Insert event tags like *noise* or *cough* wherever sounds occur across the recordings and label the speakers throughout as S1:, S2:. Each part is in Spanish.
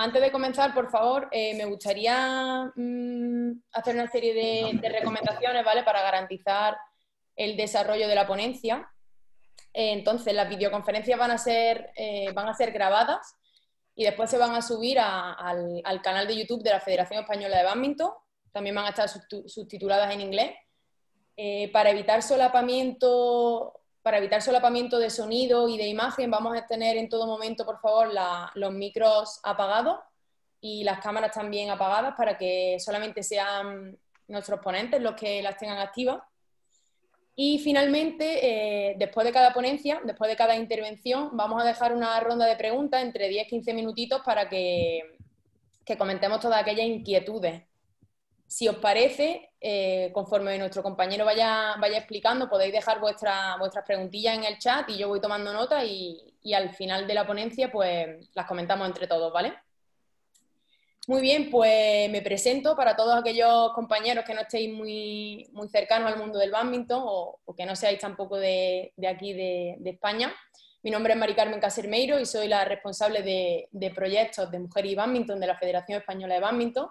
S1: Antes de comenzar, por favor, eh, me gustaría mm, hacer una serie de, recomendaciones, ¿vale? Para garantizar el desarrollo de la ponencia. Eh, entonces, las videoconferencias van a ser, eh, van a ser grabadas y después se van a subir al, canal de YouTube de la Federación Española de Badminton. También van a estar subtituladas en inglés. para evitar solapamiento para evitar solapamiento de sonido y de imagen, vamos a tener en todo momento, por favor, los micros apagados y las cámaras también apagadas para que solamente sean nuestros ponentes los que las tengan activas. Y finalmente, eh, después de cada ponencia, después de cada intervención, vamos a dejar una ronda de preguntas entre 10-15 minutitos para que, que comentemos todas aquellas inquietudes. Si os parece, eh, conforme nuestro compañero vaya, vaya explicando, podéis dejar vuestra, vuestras preguntillas en el chat y yo voy tomando nota y, al final de la ponencia pues las comentamos entre todos, ¿vale? Muy bien, pues me presento para todos aquellos compañeros que no estéis muy, cercanos al mundo del badminton o, que no seáis tampoco de, aquí de, España. Mi nombre es Mari Carmen Casermeiro y soy la responsable de, de proyectos de Mujer y badminton de la Federación Española de Badminton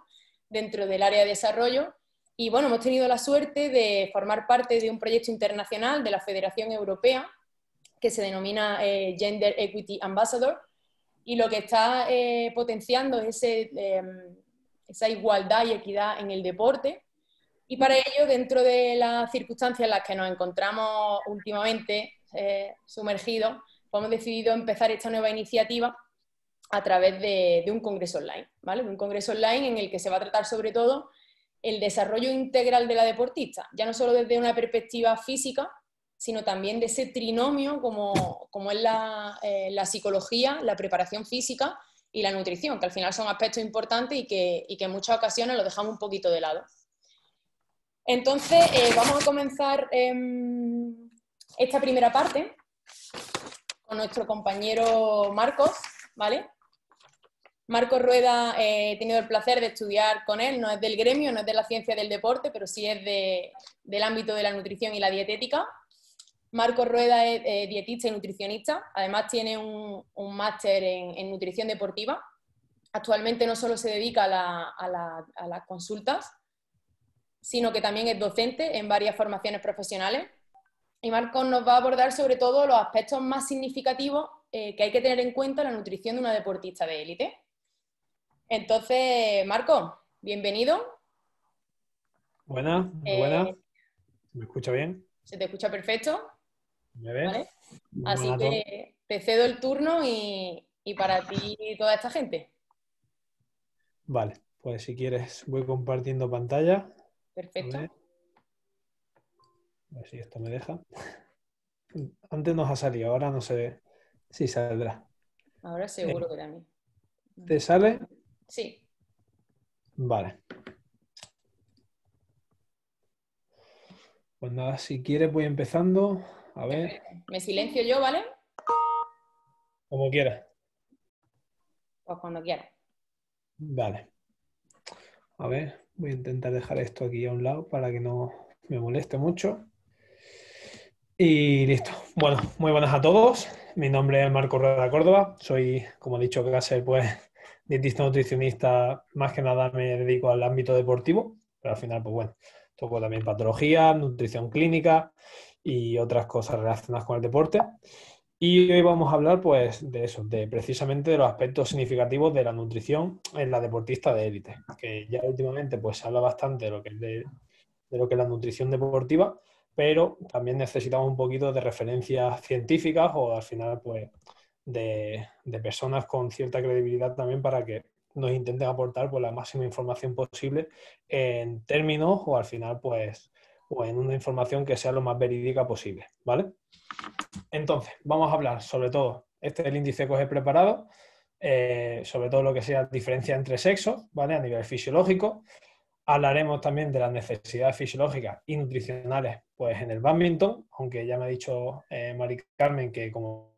S1: dentro del área de desarrollo y bueno, hemos tenido la suerte de formar parte de un proyecto internacional de la Federación Europea que se denomina eh, Gender Equity Ambassador y lo que está eh, potenciando es ese, em, esa igualdad y equidad en el deporte. Y para ello, dentro de las circunstancias en las que nos encontramos últimamente eh, sumergidos, pues hemos decidido empezar esta nueva iniciativa a través de, un congreso online, ¿vale? un congreso online en el que se va a tratar sobre todo el desarrollo integral de la deportista, ya no solo desde una perspectiva física, sino también de ese trinomio como, es eh, la, psicología, la preparación física y la nutrición, que al final son aspectos importantes y que, en muchas ocasiones lo dejamos un poquito de lado. Entonces, eh, vamos a comenzar em, esta primera parte con nuestro compañero Marcos, ¿vale? Marco Rueda eh, he tenido el placer de estudiar con él, no es del gremio, no es de la ciencia del deporte, pero sí es del ámbito de la nutrición y la dietética. Marco Rueda es eh, dietista y nutricionista, además tiene un, máster en, nutrición deportiva. Actualmente no solo se dedica a, las consultas, sino que también es docente en varias formaciones profesionales. Y Marco nos va a abordar sobre todo los aspectos más significativos eh, que hay que tener en cuenta en la nutrición de una deportista de élite. Entonces, Marco, bienvenido.
S2: Buenas, eh, buenas. ¿Me escucha bien?
S1: Se te escucha perfecto.
S2: ¿Me ves? Así que
S1: te cedo el turno y, para ti y toda esta gente.
S2: Vale, pues si quieres voy compartiendo pantalla. Perfecto. A ver. si esto me deja. *laughs* Antes nos ha salido, ahora no se ve si saldrá.
S1: Ahora seguro eh, que que también. ¿Te sale? Sí.
S2: Vale. Pues nada, si quieres voy empezando. A ver.
S1: Me silencio yo, ¿vale? Como quieras. Pues cuando quieras.
S2: Vale. A ver, voy a intentar dejar esto aquí a un lado para que no me moleste mucho. Y listo. Bueno, muy buenas a todos. Mi nombre es Marco Rueda Córdoba. Soy, como he dicho, casi pues dietista nutricionista, más que nada me dedico al ámbito deportivo, pero al final, pues bueno, toco también patología, nutrición clínica y otras cosas relacionadas con el deporte. Y hoy vamos a hablar pues de eso, de precisamente de los aspectos significativos de la nutrición en la deportista de élite, que ya últimamente pues se habla bastante lo que de lo que es la nutrición deportiva, pero también necesitamos un poquito de referencias científicas o al final pues de, personas con cierta credibilidad también para que nos intenten aportar pues, la máxima información posible en términos o al final pues o en una información que sea lo más verídica posible, ¿vale? Entonces, vamos a hablar sobre todo, este es el índice que os he preparado, eh, sobre todo lo que sea diferencia entre sexos, ¿vale? A nivel fisiológico. Hablaremos también de las necesidades fisiológicas y nutricionales, pues en el badminton, aunque ya me ha dicho eh, Mari Carmen que como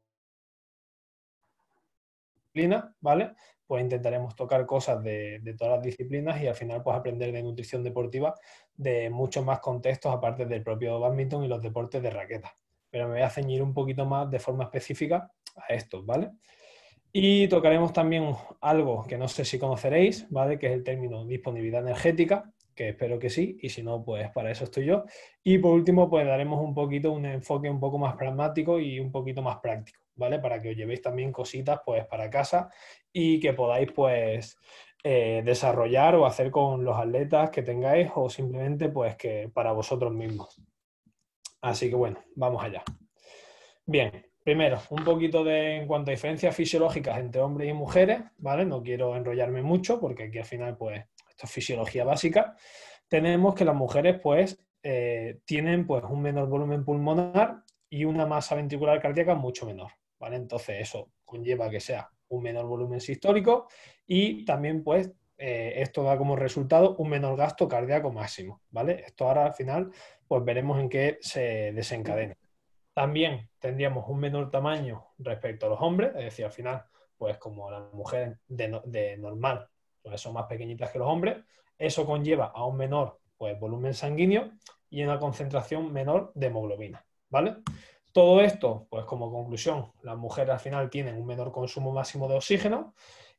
S2: ¿vale? Pues intentaremos tocar cosas de, todas las disciplinas y al final pues aprender de nutrición deportiva de muchos más contextos aparte del propio badminton y los deportes de raqueta. Pero me voy a ceñir un poquito más de forma específica a esto, ¿vale? Y tocaremos también algo que no sé si conoceréis, ¿vale? Que es el término disponibilidad energética, que espero que sí, y si no, pues para eso estoy yo. Y por último, pues daremos un poquito un enfoque un poco más pragmático y un poquito más práctico, para que os llevéis también cositas, pues, para casa y que podáis, pues, eh, desarrollar o hacer con los atletas que tengáis o simplemente, pues, que para vosotros mismos. Así que, bueno, vamos allá. Bien, primero, un poquito de en cuanto a diferencias fisiológicas entre hombres y mujeres, ¿vale? No quiero enrollarme mucho porque aquí al final, pues, esto es fisiología básica. Tenemos que las mujeres, pues, eh, tienen pues, un menor volumen pulmonar y una masa ventricular cardíaca mucho menor. ¿vale? Entonces eso conlleva que sea un menor volumen sistólico y también pues eh, esto da como resultado un menor gasto cardíaco máximo, ¿vale? Esto ahora al final pues veremos en qué se desencadena. También tendríamos un menor tamaño respecto a los hombres, es decir, al final pues como las mujeres de, normal pues, son más pequeñitas que los hombres, eso conlleva a un menor pues, volumen sanguíneo y una concentración menor de hemoglobina, ¿vale? Todo esto, pues como conclusión, las mujeres al final tienen un menor consumo máximo de oxígeno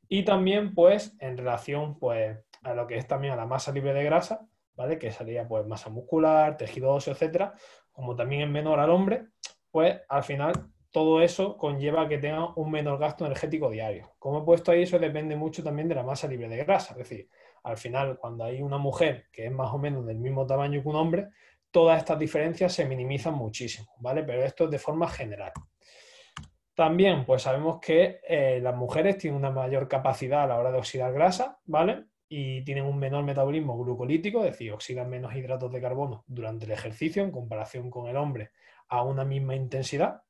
S2: y también, pues, en relación, pues, a lo que es también a la masa libre de grasa, ¿vale? Que sería, pues, masa muscular, tejido óseo, etcétera, como también es menor al hombre, pues, al final, todo eso conlleva que tengan un menor gasto energético diario. Como he puesto ahí, eso depende mucho también de la masa libre de grasa, es decir, al final, cuando hay una mujer que es más o menos del mismo tamaño que un hombre, todas estas diferencias se minimizan muchísimo, ¿vale? Pero esto es de forma general. También, pues sabemos que eh, las mujeres tienen una mayor capacidad a la hora de oxidar grasa, ¿vale? Y tienen un menor metabolismo glucolítico, es decir, oxidan menos hidratos de carbono durante el ejercicio en comparación con el hombre a una misma intensidad.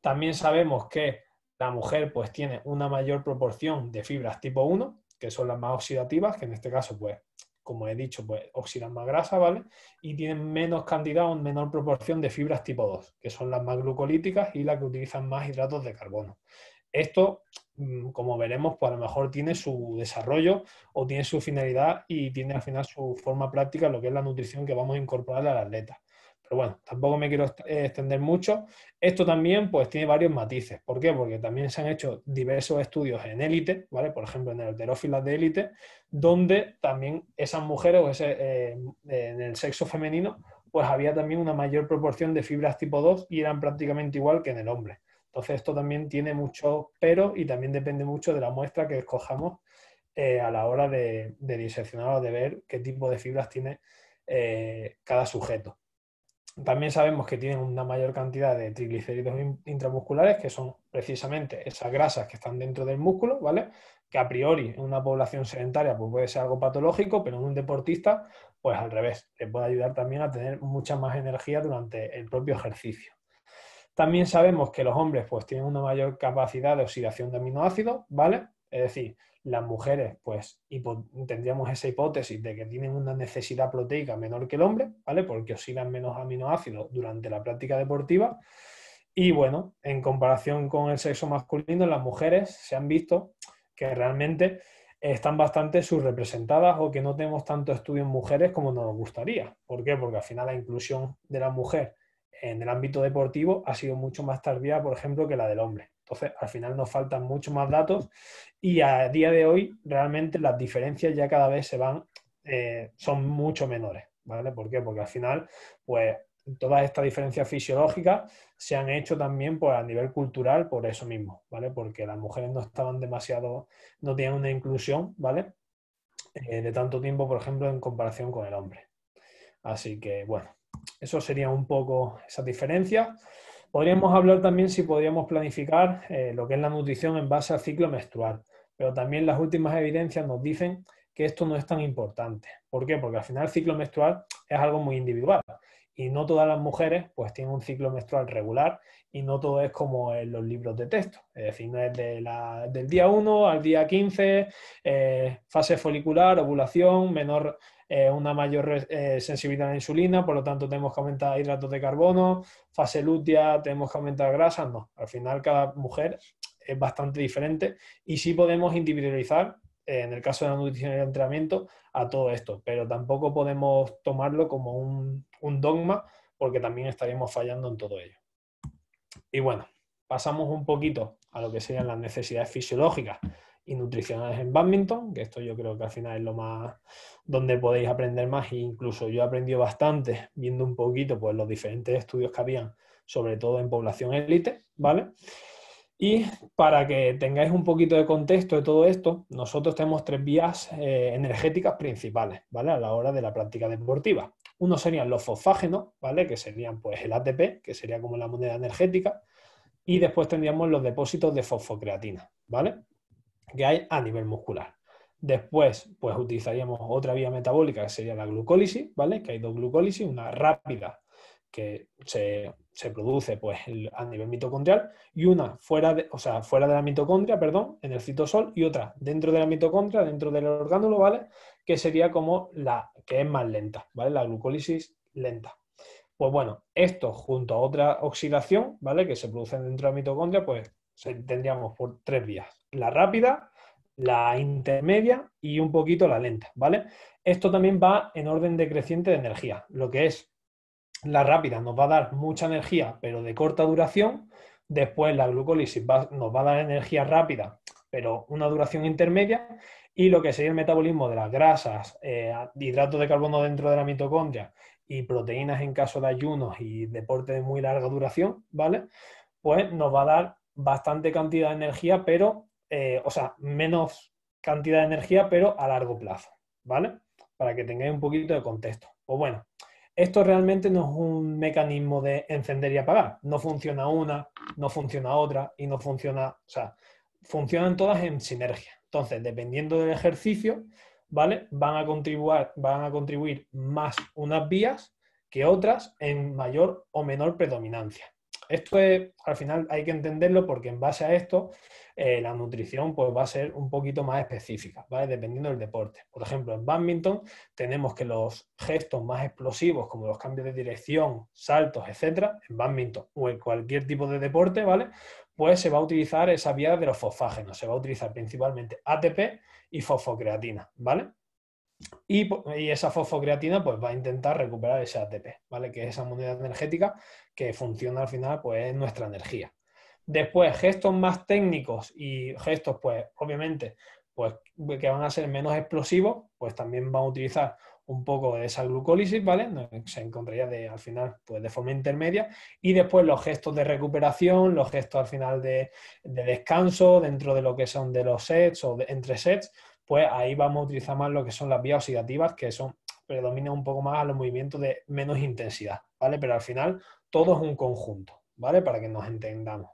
S2: También sabemos que la mujer pues tiene una mayor proporción de fibras tipo 1, que son las más oxidativas, que en este caso pues como he dicho, pues oxidan más grasa, ¿vale? Y tienen menos cantidad o menor proporción de fibras tipo 2, que son las más glucolíticas y las que utilizan más hidratos de carbono. Esto, mm, como veremos, pues a lo mejor tiene su desarrollo o tiene su finalidad y tiene al final su forma práctica, lo que es la nutrición que vamos a incorporar al atleta. Pero bueno, tampoco me quiero eh, extender mucho. Esto también pues tiene varios matices. ¿Por qué? Porque también se han hecho diversos estudios en élite, ¿vale? Por ejemplo, en el de élite, donde también esas mujeres o eh, eh, en el sexo femenino, pues había también una mayor proporción de fibras tipo 2 y eran prácticamente igual que en el hombre. Entonces esto también tiene mucho pero y también depende mucho de la muestra que escojamos eh, a la hora de, diseccionar o de ver qué tipo de fibras tiene cada sujeto. También sabemos que tienen una mayor cantidad de triglicéridos intramusculares, que son precisamente esas grasas que están dentro del músculo, ¿vale? que a priori en una población sedentaria pues puede ser algo patológico, pero en un deportista, pues al revés, le puede ayudar también a tener mucha más energía durante el propio ejercicio. También sabemos que los hombres pues tienen una mayor capacidad de oxidación de aminoácidos, ¿vale? Es decir, las mujeres pues tendríamos esa hipótesis de que tienen una necesidad proteica menor que el hombre, ¿vale? Porque oxidan menos aminoácidos durante la práctica deportiva. Y bueno, en comparación con el sexo masculino, las mujeres se han visto que realmente están bastante subrepresentadas o que no tenemos tanto estudio en mujeres como nos gustaría. ¿Por qué? Porque al final la inclusión de la mujer en el ámbito deportivo ha sido mucho más tardía, por ejemplo, que la del hombre. Entonces, al final nos faltan mucho más datos y a día de hoy realmente las diferencias ya cada vez se van, eh, son mucho menores. ¿Vale? ¿Por qué? Porque al final, pues todas estas diferencias fisiológicas se han hecho también pues, a nivel cultural por eso mismo, ¿vale? Porque las mujeres no estaban demasiado, no tenían una inclusión, ¿vale? Eh, de tanto tiempo, por ejemplo, en comparación con el hombre. Así que, bueno, eso sería un poco esa diferencia. Podríamos hablar también si podríamos planificar eh, lo que es la nutrición en base al ciclo menstrual, pero también las últimas evidencias nos dicen que esto no es tan importante. ¿Por qué? Porque al final el ciclo menstrual es algo muy individual. Y no todas las mujeres pues tienen un ciclo menstrual regular y no todo es como en los libros de texto. Es decir, no es del día 1 al día 15, eh, fase folicular, ovulación, menor, eh, una mayor eh, sensibilidad a la insulina, por lo tanto tenemos que aumentar hidratos de carbono, fase lútea, tenemos que aumentar grasas, no. Al final cada mujer es bastante diferente y sí podemos individualizar en el caso de la nutrición y el entrenamiento, a todo esto, pero tampoco podemos tomarlo como un un dogma, porque también estaríamos fallando en todo ello. Y bueno, pasamos un poquito a lo que serían las necesidades fisiológicas y nutricionales en badminton, que esto yo creo que al final es lo más donde podéis aprender más e incluso yo he aprendido bastante viendo un poquito pues los diferentes estudios que habían, sobre todo en población élite, ¿vale? Y para que tengáis un poquito de contexto de todo esto, nosotros tenemos tres vías eh, energéticas principales, ¿vale? A la hora de la práctica deportiva. Uno serían los fosfágenos, ¿vale? Que serían pues el ATP, que sería como la moneda energética, y después tendríamos los depósitos de fosfocreatina, ¿vale? Que hay a nivel muscular. Después, pues utilizaríamos otra vía metabólica que sería la glucólisis, ¿vale? Que hay dos glucólisis, una rápida que se, produce pues, a nivel mitocondrial y una fuera de, o sea, fuera de la mitocondria, perdón, en el citosol y otra dentro de la mitocondria, dentro del orgánulo, ¿vale? Que sería como la que es más lenta, ¿vale? La glucólisis lenta. Pues bueno, esto junto a otra oxidación, ¿vale? Que se produce dentro de la mitocondria, pues tendríamos por tres vías. La rápida, la intermedia y un poquito la lenta, ¿vale? Esto también va en orden decreciente de energía, lo que es la rápida nos va a dar mucha energía, pero de corta duración. Después la glucólisis nos va a dar energía rápida, pero una duración intermedia. Y lo que sería el metabolismo de las grasas, eh, hidratos de carbono dentro de la mitocondria y proteínas en caso de ayunos y deporte de muy larga duración, ¿vale? Pues nos va a dar bastante cantidad de energía, pero, eh, o sea, menos cantidad de energía, pero a largo plazo, ¿vale? Para que tengáis un poquito de contexto. Pues bueno, esto realmente no es un mecanismo de encender y apagar. No funciona una, no funciona otra y no funciona, o sea, funcionan todas en sinergia. Entonces, dependiendo del ejercicio, ¿vale? Van a contribuir, van a contribuir más unas vías que otras en mayor o menor predominancia esto es, al final hay que entenderlo porque en base a esto eh, la nutrición pues, va a ser un poquito más específica, ¿vale? dependiendo del deporte. Por ejemplo, en badminton tenemos que los gestos más explosivos, como los cambios de dirección, saltos, etcétera, en badminton o en cualquier tipo de deporte, ¿vale? pues se va a utilizar esa vía de los fosfágenos, se va a utilizar principalmente ATP y fosfocreatina, ¿vale? Y, esa fosfocreatina pues, va a intentar recuperar ese ATP, ¿vale? Que es esa moneda energética que funciona al final, pues nuestra energía. Después, gestos más técnicos y gestos, pues, obviamente, pues, que van a ser menos explosivos, pues también van a utilizar un poco de esa glucólisis, ¿vale? Se encontraría de, al final pues de forma intermedia. Y después los gestos de recuperación, los gestos al final de, de descanso, dentro de lo que son de los sets o de, entre sets, pues ahí vamos a utilizar más lo que son las vías oxidativas, que son predominan un poco más a los movimientos de menos intensidad, ¿vale? Pero al final todo es un conjunto, ¿vale? Para que nos entendamos.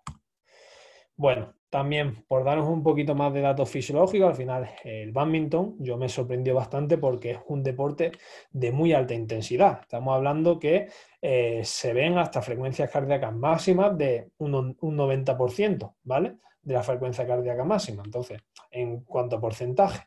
S2: Bueno, también por darnos un poquito más de datos fisiológicos, al final el badminton yo me sorprendió bastante porque es un deporte de muy alta intensidad. Estamos hablando que eh, se ven hasta frecuencias cardíacas máximas de un 90%, ¿vale? de la frecuencia cardíaca máxima, entonces, en cuanto a porcentaje.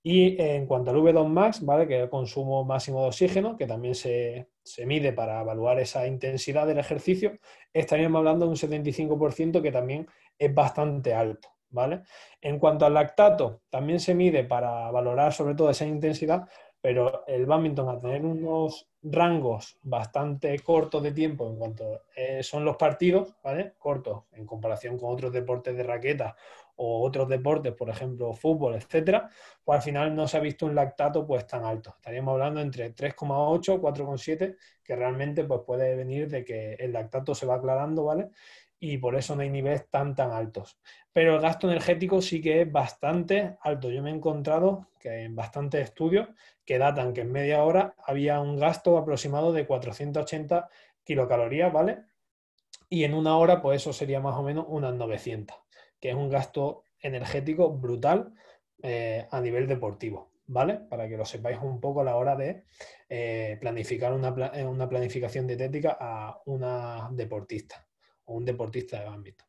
S2: Y eh, en cuanto al V2 max, ¿vale? que es el consumo máximo de oxígeno, que también se, mide para evaluar esa intensidad del ejercicio, estaríamos hablando de un 75% que también es bastante alto. ¿vale? En cuanto al lactato, también se mide para valorar sobre todo esa intensidad, pero el badminton al tener unos rangos bastante cortos de tiempo en cuanto eh, son los partidos, ¿vale? Cortos en comparación con otros deportes de raqueta o otros deportes, por ejemplo, fútbol, etcétera, pues al final no se ha visto un lactato pues tan alto. Estaríamos hablando entre 3,8, 4,7, que realmente pues puede venir de que el lactato se va aclarando, ¿vale? y por eso no hay niveles tan tan altos. Pero el gasto energético sí que es bastante alto. Yo me he encontrado que en bastantes estudios que datan que en media hora había un gasto aproximado de 480 kilocalorías, ¿vale? Y en una hora, pues eso sería más o menos unas 900, que es un gasto energético brutal eh, a nivel deportivo, ¿vale? Para que lo sepáis un poco a la hora de eh, planificar una, eh, una planificación dietética a una deportista un deportista de ámbito.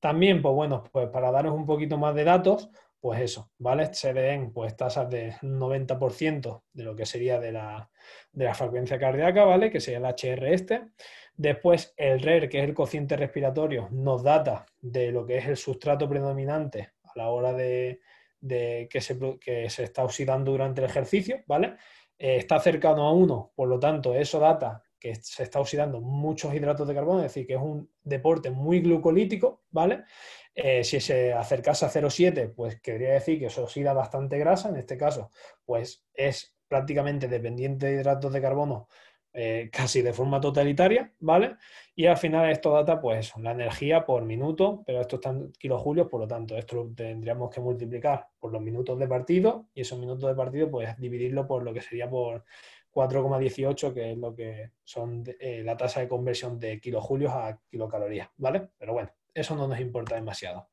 S2: También, pues bueno, pues para daros un poquito más de datos, pues eso, ¿vale? Se ven pues tasas de 90% de lo que sería de la, de la, frecuencia cardíaca, ¿vale? Que sería el HR este. Después el RER, e que es el cociente respiratorio, nos data de lo que es el sustrato predominante a la hora de, que, se, que, se, está oxidando durante el ejercicio, ¿vale? Eh, está cercano a uno, por lo tanto, eso data que se está oxidando muchos hidratos de carbono, es decir, que es un deporte muy glucolítico, ¿vale? Eh, si se acercase a 0,7, pues querría decir que se oxida bastante grasa, en este caso, pues es prácticamente dependiente de hidratos de carbono eh, *laughs* casi de forma totalitaria, ¿vale? Y al final esto data, pues, la energía por minuto, pero esto está en kilojulios, por lo tanto, esto lo tendríamos que multiplicar por los minutos de partido y esos minutos de partido, pues, dividirlo por lo que sería por 4,18, que es lo que son eh, la tasa de conversión de kilojulios a kilocalorías, ¿vale? Pero bueno, eso no nos importa demasiado.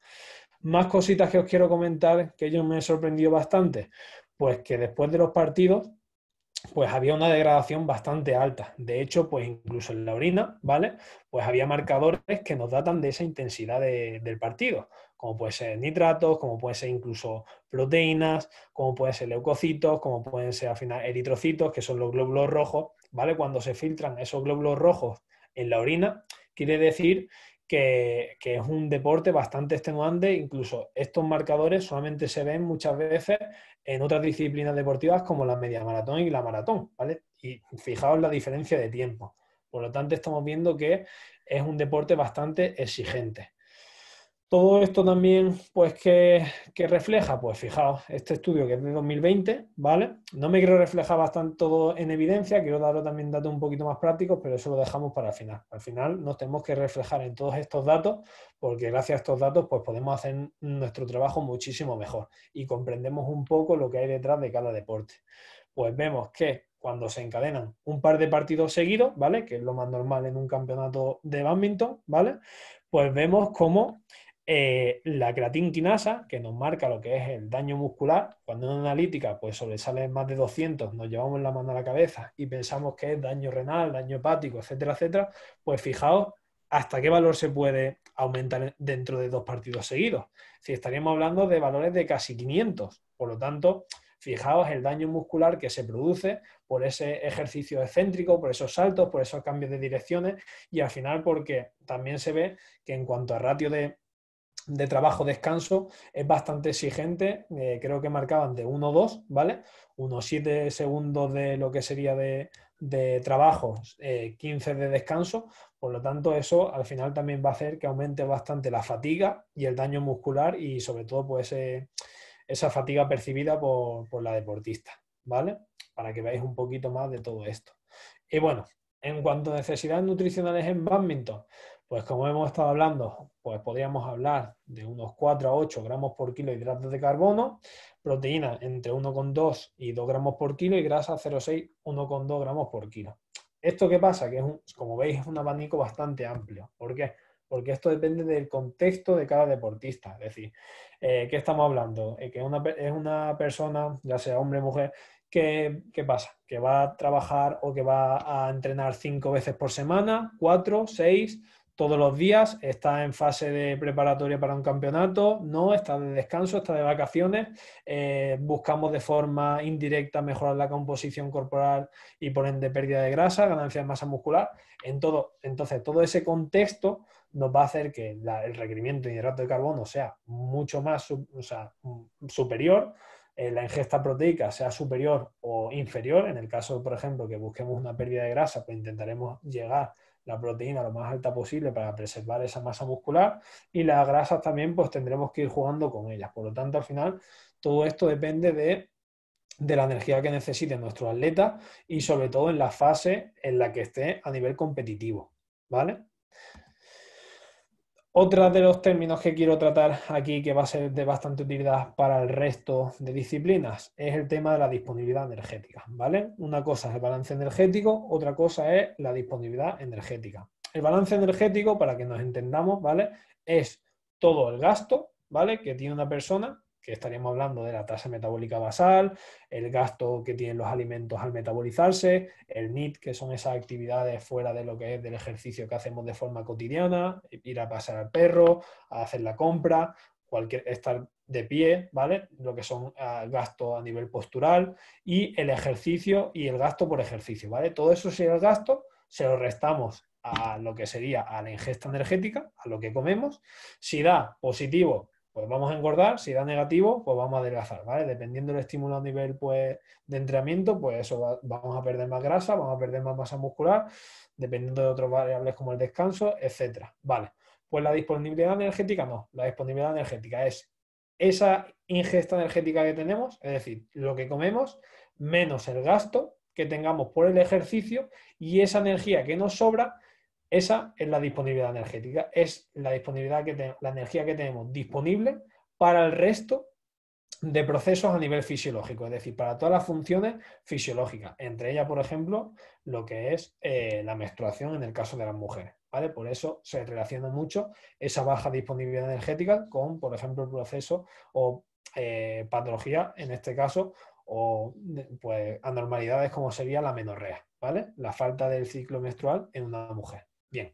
S2: Más cositas que os quiero comentar que yo me he sorprendido bastante, pues que después de los partidos, pues había una degradación bastante alta. De hecho, pues incluso en la orina, ¿vale? Pues había marcadores que nos datan de esa intensidad del partido como pueden ser nitratos, como pueden ser incluso proteínas, como pueden ser leucocitos, como pueden ser al final eritrocitos, que son los glóbulos rojos, ¿vale? Cuando se filtran esos glóbulos rojos en la orina, quiere decir que, que, es un deporte bastante extenuante, incluso estos marcadores solamente se ven muchas veces en otras disciplinas deportivas como la media maratón y la maratón, ¿vale? Y fijaos la diferencia de tiempo. Por lo tanto, estamos viendo que es un deporte bastante exigente. Todo esto también, pues, ¿qué, refleja? Pues fijaos, este estudio que es de 2020, ¿vale? No me quiero reflejar bastante todo en evidencia, quiero daros también datos un poquito más prácticos, pero eso lo dejamos para el final. Al final nos tenemos que reflejar en todos estos datos, porque gracias a estos datos pues podemos hacer nuestro trabajo muchísimo mejor y comprendemos un poco lo que hay detrás de cada deporte. Pues vemos que cuando se encadenan un par de partidos seguidos, ¿vale? Que es lo más normal en un campeonato de badminton, ¿vale? Pues vemos cómo eh, la creatinquinasa, que nos marca lo que es el daño muscular, cuando en una analítica pues sobresale más de 200, nos llevamos la mano a la cabeza y pensamos que es daño renal, daño hepático, etcétera, etcétera, pues fijaos hasta qué valor se puede aumentar dentro de dos partidos seguidos. Si estaríamos hablando de valores de casi 500, por lo tanto, fijaos el daño muscular que se produce por ese ejercicio excéntrico, por esos saltos, por esos cambios de direcciones y al final porque también se ve que en cuanto a ratio de de trabajo-descanso es bastante exigente. Eh, creo que marcaban de 1-2, ¿vale? Unos 7 segundos de lo que sería de, de trabajo, 15 eh, de descanso. Por lo tanto, eso al final también va a hacer que aumente bastante la fatiga y el daño muscular y sobre todo pues eh, esa fatiga percibida por, por la deportista, ¿vale? Para que veáis un poquito más de todo esto. Y bueno, en cuanto a necesidades nutricionales en badminton, pues como hemos estado hablando, pues podríamos hablar de unos 4 a 8 gramos por kilo de hidratos de carbono, proteína entre 1,2 y 2 gramos por kilo y grasa 0,6, 1,2 gramos por kilo. ¿Esto qué pasa? Que es como veis es un abanico bastante amplio. ¿Por qué? Porque esto depende del contexto de cada deportista. Es decir, eh, ¿qué estamos hablando? Eh, que es una persona, ya sea hombre o mujer, que, ¿qué pasa? Que va a trabajar o que va a entrenar cinco veces por semana, cuatro, seis, todos los días, está en fase de preparatoria para un campeonato, no, está de descanso, está de vacaciones, eh, buscamos de forma indirecta mejorar la composición corporal y por ende pérdida de grasa, ganancia de masa muscular, en todo, entonces todo ese contexto nos va a hacer que el requerimiento de hidrato de carbono sea mucho más superior, eh, la ingesta proteica sea superior o inferior, en el caso, por ejemplo, que busquemos una pérdida de grasa, pues intentaremos llegar la proteína lo más alta posible para preservar esa masa muscular y las grasas también pues tendremos que ir jugando con ellas. Por lo tanto, al final, todo esto depende de, de la energía que necesite nuestro atleta y sobre todo en la fase en la que esté a nivel competitivo. ¿Vale? Otra de los términos que quiero tratar aquí, que va a ser de bastante utilidad para el resto de disciplinas, es el tema de la disponibilidad energética, ¿vale? Una cosa es el balance energético, otra cosa es la disponibilidad energética. El balance energético, para que nos entendamos, ¿vale? Es todo el gasto, ¿vale? Que tiene una persona que estaríamos hablando de la tasa metabólica basal, el gasto que tienen los alimentos al metabolizarse, el NIT, que son esas actividades fuera de lo que es del ejercicio que hacemos de forma cotidiana, ir a pasar al perro, a hacer la compra, cualquier estar de pie, ¿vale? Lo que son ah, gastos a nivel postural y el ejercicio y el gasto por ejercicio, ¿vale? Todo eso si el gasto, se lo restamos a lo que sería a la ingesta energética, a lo que comemos. Si da positivo, pues vamos a engordar, si da negativo, pues vamos a adelgazar, ¿vale? Dependiendo del estímulo a nivel pues, de entrenamiento, pues eso, vamos a perder más grasa, vamos a perder más masa muscular, dependiendo de otras variables como el descanso, etcétera, ¿vale? Pues la disponibilidad energética no, la disponibilidad energética es esa ingesta energética que tenemos, es decir, lo que comemos, menos el gasto que tengamos por el ejercicio y esa energía que nos sobra esa es la disponibilidad energética, es la disponibilidad que la energía que tenemos disponible para el resto de procesos a nivel fisiológico, es decir, para todas las funciones fisiológicas, entre ellas, por ejemplo, lo que es eh, la menstruación en el caso de las mujeres. ¿vale? Por eso se relaciona mucho esa baja disponibilidad energética con, por ejemplo, el proceso o eh, patología, en este caso, o pues, anormalidades como sería la menorrea, ¿vale? La falta del ciclo menstrual en una mujer. Bien,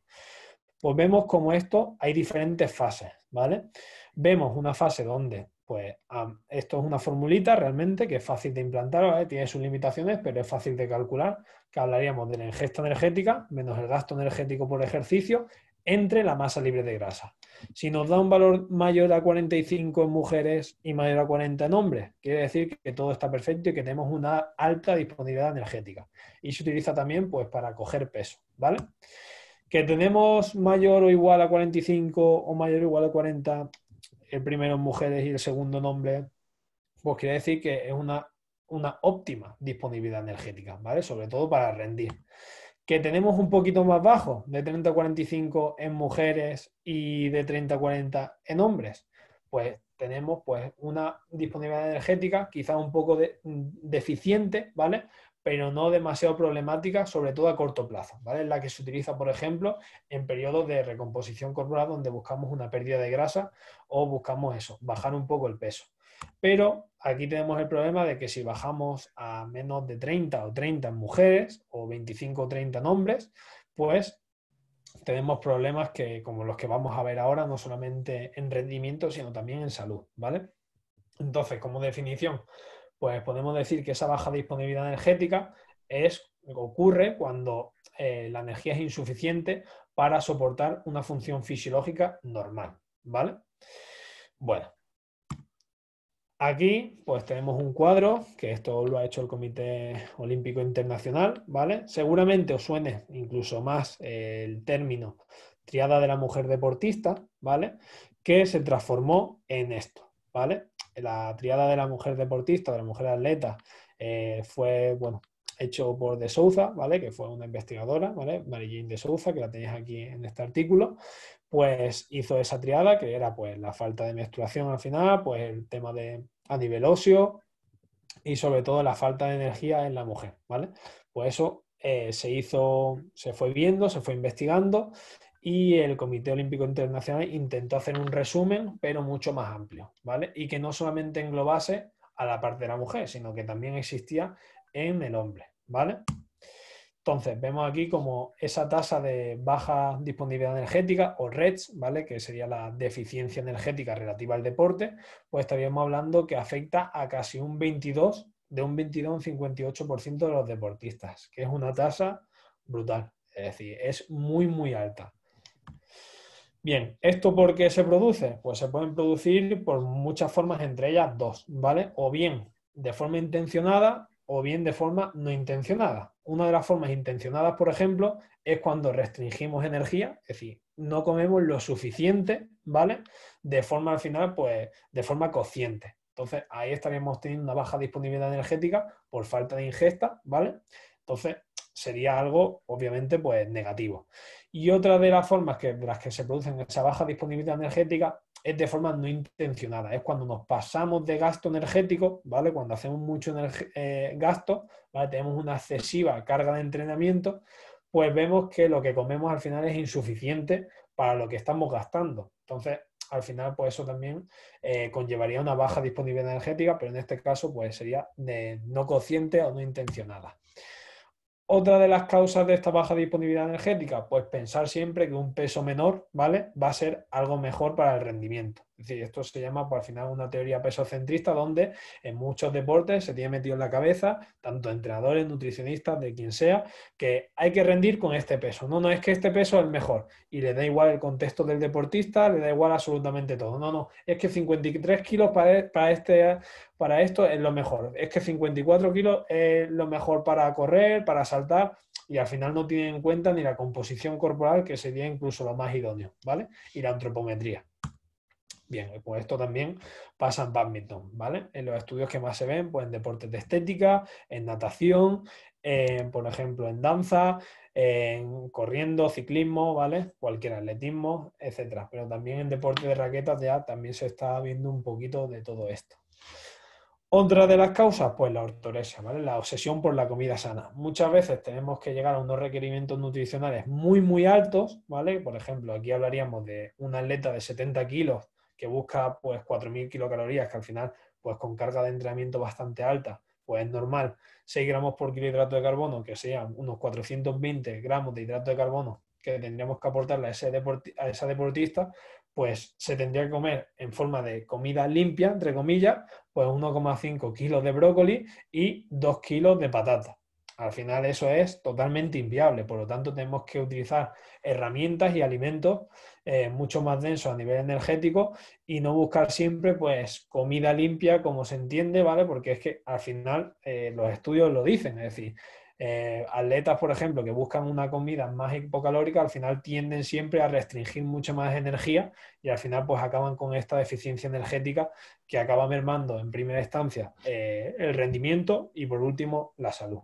S2: pues vemos como esto hay diferentes fases, ¿vale? Vemos una fase donde, pues, ah, esto es una formulita realmente que es fácil de implantar, tiene sus limitaciones, pero es fácil de calcular, que hablaríamos de la ingesta energética menos el gasto energético por ejercicio entre la masa libre de grasa. Si nos da un valor mayor a 45 en mujeres y mayor a 40 en hombres, quiere decir que todo está perfecto y que tenemos una alta disponibilidad energética. Y se utiliza también pues, para coger peso, ¿vale? Que tenemos mayor o igual a 45 o mayor o igual a 40, el primero en mujeres y el segundo en hombres, pues quiere decir que es una, una óptima disponibilidad energética, ¿vale? Sobre todo para rendir que tenemos un poquito más bajo, de 30 a 45 en mujeres y de 30 a 40 en hombres, pues tenemos pues una disponibilidad energética quizá un poco mm, deficiente, ¿vale? pero no demasiado problemática, sobre todo a corto plazo. ¿vale? la que se utiliza, por ejemplo, en periodos de recomposición corporal donde buscamos una pérdida de grasa o buscamos eso, bajar un poco el peso. Pero aquí tenemos el problema de que si bajamos a menos de 30 o 30 en mujeres o 25 o 30 en hombres, pues tenemos problemas que, como los que vamos a ver ahora, no solamente en rendimiento, sino también en salud, ¿vale? Entonces, como definición, pues podemos decir que esa baja disponibilidad energética es ocurre cuando eh, la energía es insuficiente para soportar una función fisiológica normal, ¿vale? Bueno, aquí pues tenemos un cuadro, que esto lo ha hecho el Comité Olímpico Internacional, ¿vale? Seguramente os suene incluso más eh, el término triada de la mujer deportista, ¿vale? Que se transformó en esto, ¿vale? la triada de la mujer deportista, de la mujer atleta, eh, fue, bueno, hecho por De Souza, ¿vale? Que fue una investigadora, ¿vale? Marilyn De Souza, que la tenéis aquí en este artículo, pues hizo esa triada que era pues la falta de menstruación al final, pues el tema de a nivel óseo y sobre todo la falta de energía en la mujer, ¿vale? Pues eso eh, se hizo, se fue viendo, se fue investigando y el Comité Olímpico Internacional intentó hacer un resumen, pero mucho más amplio, ¿vale? Y que no solamente englobase a la parte de la mujer, sino que también existía en el hombre, ¿vale? Entonces, vemos aquí como esa tasa de baja disponibilidad energética o REDS, ¿vale? Que sería la deficiencia energética relativa al deporte, pues estaríamos hablando que afecta a casi un 22, de un 22 a un 58% de los deportistas, que es una tasa brutal, es decir, es muy, muy alta. Bien, ¿esto por qué se produce? Pues se pueden producir por muchas formas, entre ellas dos, ¿vale? O bien de forma intencionada o bien de forma no intencionada. Una de las formas intencionadas, por ejemplo, es cuando restringimos energía, es decir, no comemos lo suficiente, ¿vale? De forma al final, pues, de forma consciente. Entonces, ahí estaríamos teniendo una baja disponibilidad energética por falta de ingesta, ¿vale? Entonces, sería algo, obviamente, pues negativo. Y otra de las formas que, de las que se producen esa baja disponibilidad energética es de forma no intencionada, es cuando nos pasamos de gasto energético, ¿vale? Cuando hacemos mucho eh, gasto, Tenemos una excesiva carga de entrenamiento, pues vemos que lo que comemos al final es insuficiente para lo que estamos gastando. Entonces, al final, pues eso también eh, conllevaría una baja disponibilidad energética, pero en este caso, pues sería de no consciente o no intencionada. Otra de las causas de esta baja disponibilidad energética, pues pensar siempre que un peso menor, ¿vale? Va a ser algo mejor para el rendimiento esto se llama pues, al final una teoría peso-centrista donde en muchos deportes se tiene metido en la cabeza, tanto entrenadores, nutricionistas, de quien sea, que hay que rendir con este peso. No, no es que este peso es el mejor y le da igual el contexto del deportista, le da igual absolutamente todo. No, no, es que 53 kilos e, para, este, para esto es lo mejor. Es que 54 kilos es lo mejor para correr, para saltar y al final no tienen en cuenta ni la composición corporal que sería incluso lo más idóneo, ¿vale? Y la antropometría. Bien, pues esto también pasa en badminton, ¿vale? En los estudios que más se ven, pues en deportes de estética, en natación, por ejemplo, en danza, en corriendo, ciclismo, ¿vale? Cualquier atletismo, etcétera. Pero también en deporte de raquetas ya también se está viendo un poquito de todo esto. Otra de las causas, pues la ortorexia, ¿vale? La obsesión por la comida sana. Muchas veces tenemos que llegar a unos requerimientos nutricionales muy, muy altos, ¿vale? Por ejemplo, aquí hablaríamos de un atleta de 70 kilos que busca pues 4.000 kilocalorías, que al final pues con carga de entrenamiento bastante alta, pues es normal 6 gramos por kilo de hidrato de carbono, que sean unos 420 gramos de hidrato de carbono que tendríamos que aportarle a, ese esa deportista, pues se tendría que comer en forma de comida limpia, entre comillas, pues 1,5 kilos de brócoli y 2 kilos de patata. Al final eso es totalmente inviable, por lo tanto tenemos que utilizar herramientas y alimentos eh, mucho más densos a nivel energético y no buscar siempre pues comida limpia como se entiende, ¿vale? Porque es que al final eh, los estudios lo dicen, es decir, eh, atletas, por ejemplo, que buscan una comida más hipocalórica, al final tienden siempre a restringir mucho más energía y al final pues acaban con esta deficiencia energética que acaba mermando en primera instancia el rendimiento y por último la salud.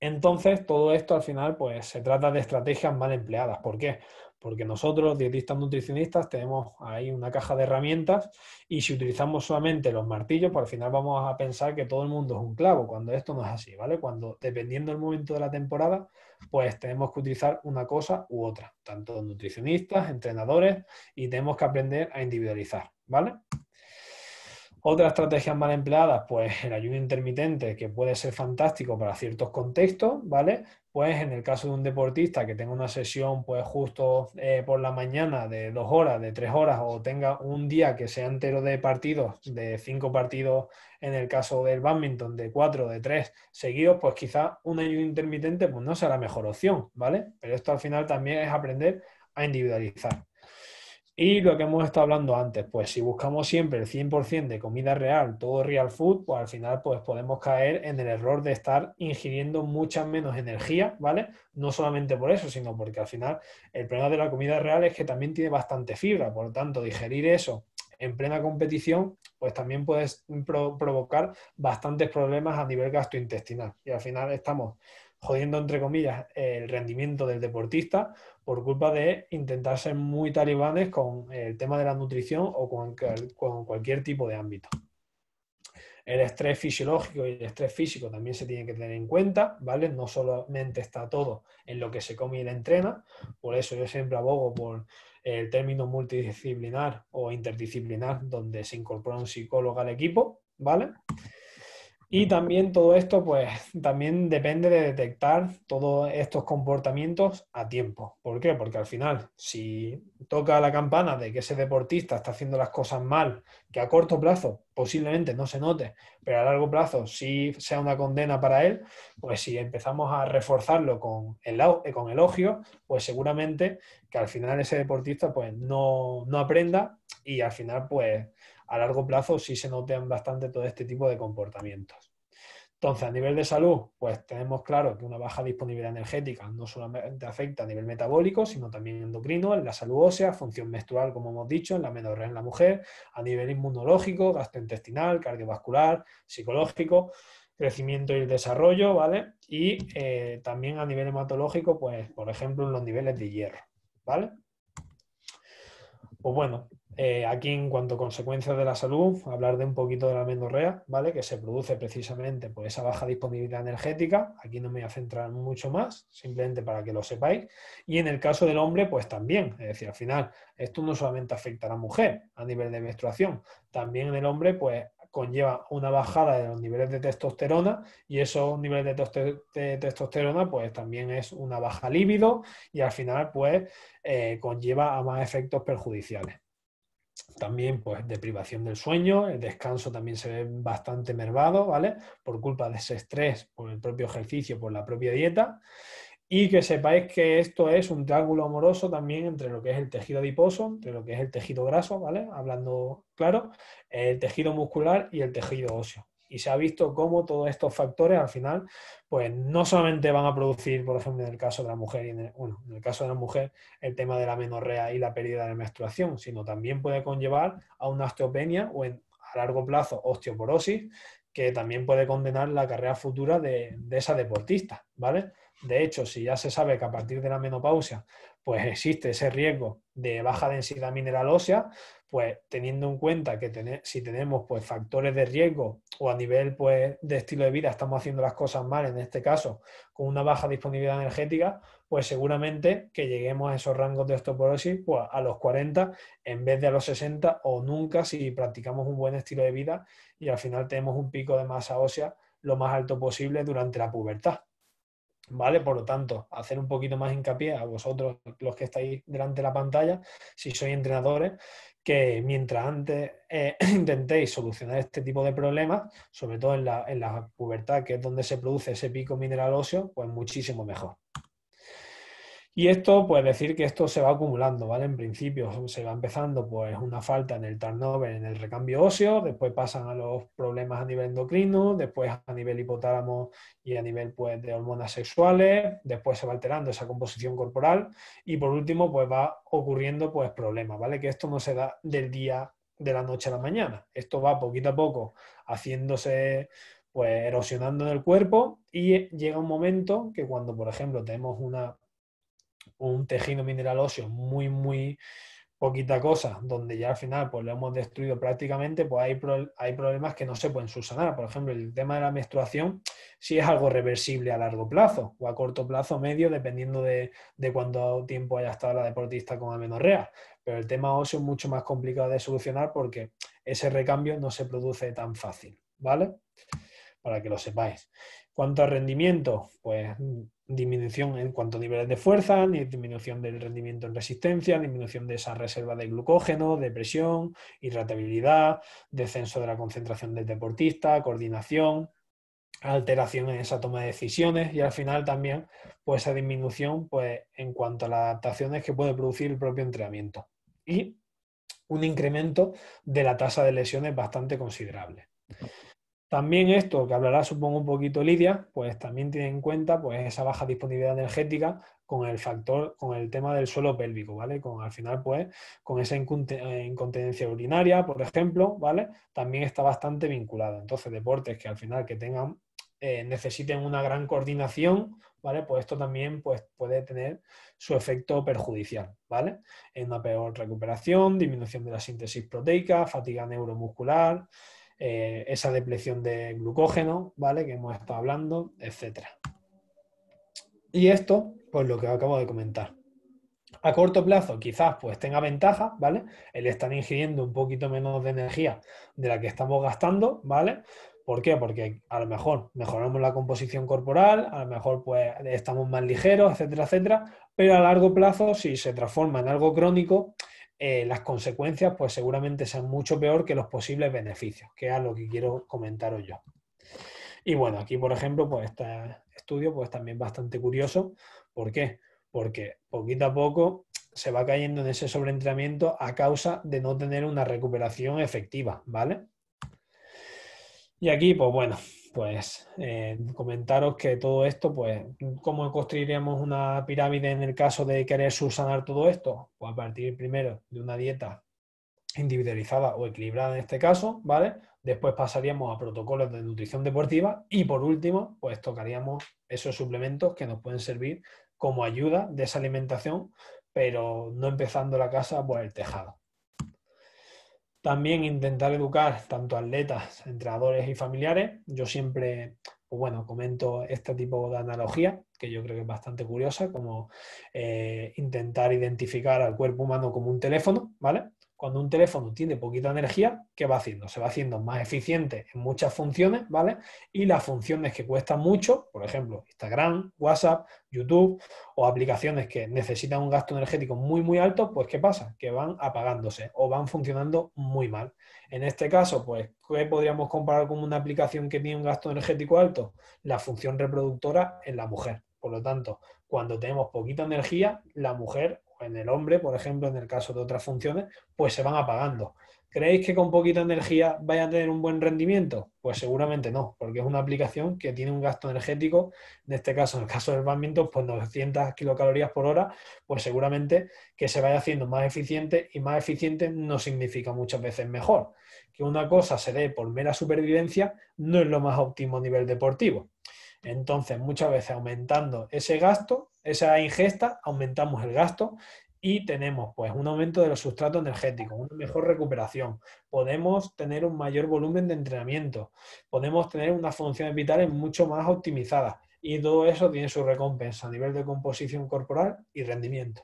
S2: Entonces, todo esto al final, pues se trata de estrategias mal empleadas. ¿Por qué? Porque nosotros, dietistas nutricionistas, tenemos ahí una caja de herramientas y si utilizamos solamente los martillos, pues al final vamos a pensar que todo el mundo es un clavo, cuando esto no es así, ¿vale? Cuando, dependiendo del momento de la temporada, pues tenemos que utilizar una cosa u otra, tanto nutricionistas, entrenadores, y tenemos que aprender a individualizar, ¿vale? Otras estrategias mal empleadas, pues el ayuno intermitente, que puede ser fantástico para ciertos contextos, ¿vale? Pues en el caso de un deportista que tenga una sesión, pues justo eh, por la mañana de dos horas, de tres horas, o tenga un día que sea entero de partidos, de cinco partidos en el caso del badminton, de cuatro, de tres seguidos, pues quizá un ayuno intermitente pues no sea la mejor opción, ¿vale? Pero esto al final también es aprender a individualizar. Y lo que hemos estado hablando antes, pues si buscamos siempre el 100% de comida real, todo real food, pues al final pues podemos caer en el error de estar ingiriendo mucha menos energía, ¿vale? No solamente por eso, sino porque al final el problema de la comida real es que también tiene bastante fibra, por lo tanto, digerir eso en plena competición, pues también puede provocar bastantes problemas a nivel gastrointestinal. Y al final estamos jodiendo, entre comillas, el rendimiento del deportista por culpa de intentar ser muy talibanes con el tema de la nutrición o con, cualquier tipo de ámbito. El estrés fisiológico y el estrés físico también se tienen que tener en cuenta, ¿vale? No solamente está todo en lo que se come y la entrena, por eso yo siempre abogo por el término multidisciplinar o interdisciplinar, donde se incorpora un psicólogo al equipo, ¿vale? Y también todo esto, pues también depende de detectar todos estos comportamientos a tiempo. ¿Por qué? Porque al final, si toca la campana de que ese deportista está haciendo las cosas mal, que a corto plazo posiblemente no se note, pero a largo plazo sí sea una condena para él, pues si empezamos a reforzarlo con, el, eh, con elogio, pues seguramente que al final ese deportista pues no, no aprenda y al final pues a largo plazo sí se notan bastante todo este tipo de comportamientos. Entonces, a nivel de salud, pues tenemos claro que una baja disponibilidad energética no solamente afecta a nivel metabólico, sino también endocrino, en la salud ósea, función menstrual, como hemos dicho, en la menorrea en la mujer, a nivel inmunológico, gastrointestinal, cardiovascular, psicológico, crecimiento y el desarrollo, ¿vale? Y eh, también a nivel hematológico, pues, por ejemplo, en los niveles de hierro, ¿vale? Pues bueno, eh, aquí, en cuanto a consecuencias de la salud, hablar de un poquito de la amenorrea, ¿vale? Que se produce precisamente por esa baja disponibilidad energética. Aquí no me voy a centrar mucho más, simplemente para que lo sepáis. Y en el caso del hombre, pues también. Es decir, al final, esto no solamente afecta a la mujer a nivel de menstruación, también en el hombre, pues conlleva una bajada de los niveles de testosterona y esos niveles de, testosterona pues también es una baja líbido y al final pues eh, conlleva a más efectos perjudiciales también pues deprivación del sueño, el descanso también se ve bastante mervado, ¿vale? Por culpa de ese estrés, por el propio ejercicio, por la propia dieta. Y que sepáis que esto es un triángulo amoroso también entre lo que es el tejido adiposo, entre lo que es el tejido graso, ¿vale? Hablando claro, el tejido muscular y el tejido óseo, y se ha visto cómo todos estos factores al final, pues no solamente van a producir, por ejemplo, en el caso de la mujer, y en el, en el caso de la mujer, el tema de la menorrea y la pérdida de menstruación, sino también puede conllevar a una osteopenia o a largo plazo osteoporosis, que también puede condenar la carrera futura de, de esa deportista, ¿vale? De hecho, si ya se sabe que a partir de la menopausia pues existe ese riesgo de baja densidad mineral ósea, pues teniendo en cuenta que si tenemos pues, factores de riesgo o a nivel pues, de estilo de vida estamos haciendo las cosas mal, en este caso, con una baja disponibilidad energética, pues seguramente que lleguemos a esos rangos de osteoporosis pues, a los 40 en vez de a los 60 o nunca si practicamos un buen estilo de vida y al final tenemos un pico de masa ósea lo más alto posible durante la pubertad. ¿Vale? Por lo tanto, hacer un poquito más hincapié a vosotros, los que estáis delante de la pantalla, si sois entrenadores, que mientras antes eh, *clears throat* intentéis solucionar este tipo de problemas, sobre todo en la, en la pubertad, que es donde se produce ese pico mineral óseo, pues muchísimo mejor. Y esto, pues decir que esto se va acumulando, ¿vale? En principio se va empezando pues una falta en el turnover, en el recambio óseo, después pasan a los problemas a nivel endocrino, después a nivel hipotálamo y a nivel pues de hormonas sexuales, después se va alterando esa composición corporal y por último pues va ocurriendo pues problemas, ¿vale? Que esto no se da del día de la noche a la mañana, esto va poquito a poco haciéndose pues erosionando en el cuerpo y llega un momento que cuando por ejemplo tenemos una un tejido mineral óseo muy, muy poquita cosa, donde ya al final pues lo hemos destruido prácticamente, pues hay, problemas que no se pueden subsanar. Por ejemplo, el tema de la menstruación sí es algo reversible a largo plazo o a corto plazo medio, dependiendo de, de cuánto tiempo haya estado la deportista con amenorrea. Pero el tema óseo es mucho más complicado de solucionar porque ese recambio no se produce tan fácil, ¿vale? Para que lo sepáis. Cuanto a rendimiento? Pues disminución en cuanto a niveles de fuerza, disminución del rendimiento en resistencia, disminución de esa reserva de glucógeno, depresión, irratabilidad, descenso de la concentración del deportista, coordinación, alteración en esa toma de decisiones y al final también pues esa disminución pues, en cuanto a las adaptaciones que puede producir el propio entrenamiento y un incremento de la tasa de lesiones bastante considerable. También esto, que hablará supongo un poquito Lidia, pues también tiene en cuenta pues, esa baja disponibilidad energética con el factor, con el tema del suelo pélvico, ¿vale? Con al final, pues, con esa eh, incontinencia urinaria, por ejemplo, ¿vale? También está bastante vinculada. Entonces, deportes que al final que tengan, eh, necesiten una gran coordinación, ¿vale? Pues esto también pues, puede tener su efecto perjudicial, ¿vale? En una peor recuperación, disminución de la síntesis proteica, fatiga neuromuscular, eh, esa depresión de glucógeno, ¿vale? Que hemos estado hablando, etc. Y esto, pues lo que acabo de comentar. A corto plazo quizás pues tenga ventaja, ¿vale? El estar ingiriendo un poquito menos de energía de la que estamos gastando, ¿vale? ¿Por qué? Porque a lo mejor mejoramos la composición corporal, a lo mejor pues estamos más ligeros, etcétera, etcétera, pero a largo plazo si se transforma en algo crónico, eh, las consecuencias pues seguramente sean mucho peor que los posibles beneficios, que es lo que quiero comentaros yo. Y bueno, aquí por ejemplo, pues este estudio pues también bastante curioso. ¿Por qué? Porque poquito a poco se va cayendo en ese sobreentrenamiento a causa de no tener una recuperación efectiva, ¿vale? Y aquí, pues bueno, pues eh, comentaros que todo esto, pues, ¿cómo construiríamos una pirámide en el caso de querer subsanar todo esto? Pues a partir primero de una dieta individualizada o equilibrada en este caso, ¿vale? Después pasaríamos a protocolos de nutrición deportiva y por último, pues tocaríamos esos suplementos que nos pueden servir como ayuda de esa alimentación, pero no empezando la casa por el tejado. También intentar educar tanto atletas, entrenadores y familiares. Yo siempre, pues bueno, comento este tipo de analogía, que yo creo que es bastante curiosa, como eh, intentar identificar al cuerpo humano como un teléfono, ¿vale? cuando un teléfono tiene poquita energía, ¿qué va haciendo? Se va haciendo más eficiente en muchas funciones, ¿vale? Y las funciones que cuestan mucho, por ejemplo, Instagram, WhatsApp, YouTube o aplicaciones que necesitan un gasto energético muy, muy alto, pues ¿qué pasa? Que van apagándose o van funcionando muy mal. En este caso, pues, ¿qué podríamos comparar con una aplicación que tiene un gasto energético alto? La función reproductora en la mujer. Por lo tanto, cuando tenemos poquita energía, la mujer en el hombre, por ejemplo, en el caso de otras funciones, pues se van apagando. ¿Creéis que con poquita energía vaya a tener un buen rendimiento? Pues seguramente no, porque es una aplicación que tiene un gasto energético, en este caso, en el caso del badminton, pues 900 kilocalorías por hora, pues seguramente que se vaya haciendo más eficiente y más eficiente no significa muchas veces mejor. Que una cosa se dé por mera supervivencia no es lo más óptimo a nivel deportivo. Entonces, muchas veces aumentando ese gasto esa ingesta, aumentamos el gasto y tenemos pues un aumento de los sustratos energéticos, una mejor recuperación, podemos tener un mayor volumen de entrenamiento, podemos tener unas funciones vitales mucho más optimizadas y todo eso tiene su recompensa a nivel de composición corporal y rendimiento.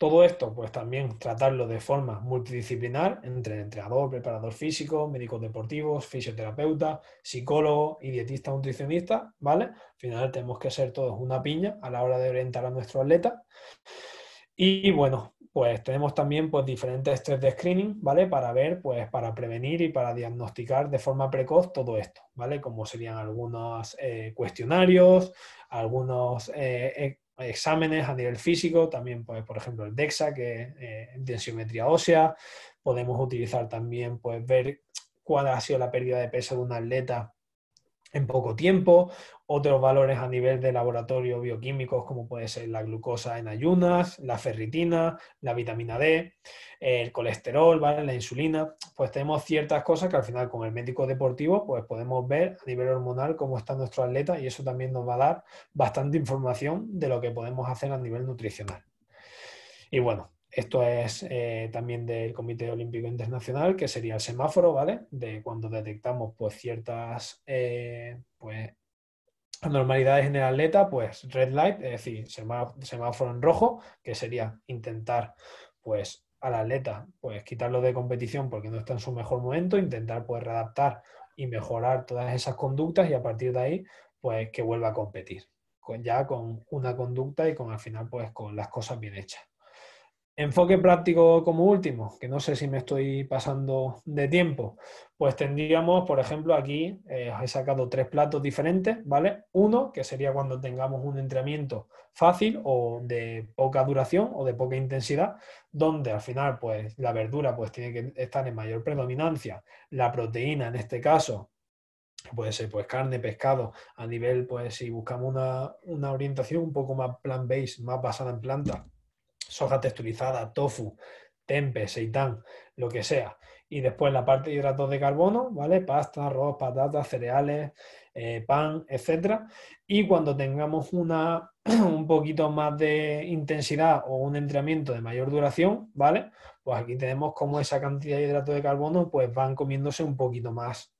S2: Todo esto, pues también tratarlo de forma multidisciplinar entre entrenador, preparador físico, médicos deportivos, fisioterapeuta, psicólogo y dietista nutricionista, ¿vale? Al final tenemos que ser todos una piña a la hora de orientar a nuestro atleta. Y bueno, pues tenemos también pues, diferentes test de screening, ¿vale? Para ver, pues para prevenir y para diagnosticar de forma precoz todo esto, ¿vale? Como serían algunos eh, cuestionarios, algunos eh, eh, exámenes a nivel físico, también, pues, por ejemplo, el DEXA, que es eh, densiometría ósea. Podemos utilizar también, pues, ver cuál ha sido la pérdida de peso de un atleta en poco tiempo otros valores a nivel de laboratorio bioquímicos, como puede ser la glucosa en ayunas, la ferritina, la vitamina D, el colesterol, ¿vale? la insulina, pues tenemos ciertas cosas que al final con el médico deportivo pues podemos ver a nivel hormonal cómo está nuestro atleta y eso también nos va a dar bastante información de lo que podemos hacer a nivel nutricional. Y bueno, esto es eh, también del Comité Olímpico Internacional, que sería el semáforo, ¿vale? De cuando detectamos pues ciertas... Eh, pues Normalidades en el atleta, pues red light, es decir, semáforo en rojo, que sería intentar pues al atleta, pues quitarlo de competición porque no está en su mejor momento, intentar pues readaptar y mejorar todas esas conductas y a partir de ahí pues que vuelva a competir, con, ya con una conducta y con al final pues con las cosas bien hechas. Enfoque práctico como último, que no sé si me estoy pasando de tiempo, pues tendríamos, por ejemplo, aquí eh, he sacado tres platos diferentes, ¿vale? Uno, que sería cuando tengamos un entrenamiento fácil o de poca duración o de poca intensidad, donde al final, pues la verdura pues tiene que estar en mayor predominancia, la proteína en este caso puede ser pues carne, pescado, a nivel, pues si buscamos una, una orientación un poco más plant-based, más basada en plantas, soja texturizada, tofu, tempe, seitán, lo que sea. Y después la parte de hidratos de carbono, ¿vale? Pasta, arroz, patatas, cereales, eh, pan, etc. Y cuando tengamos una, *clears throat* un poquito más de intensidad o un entrenamiento de mayor duración, ¿vale? Pues aquí tenemos como esa cantidad de hidratos de carbono pues van comiéndose un poquito más,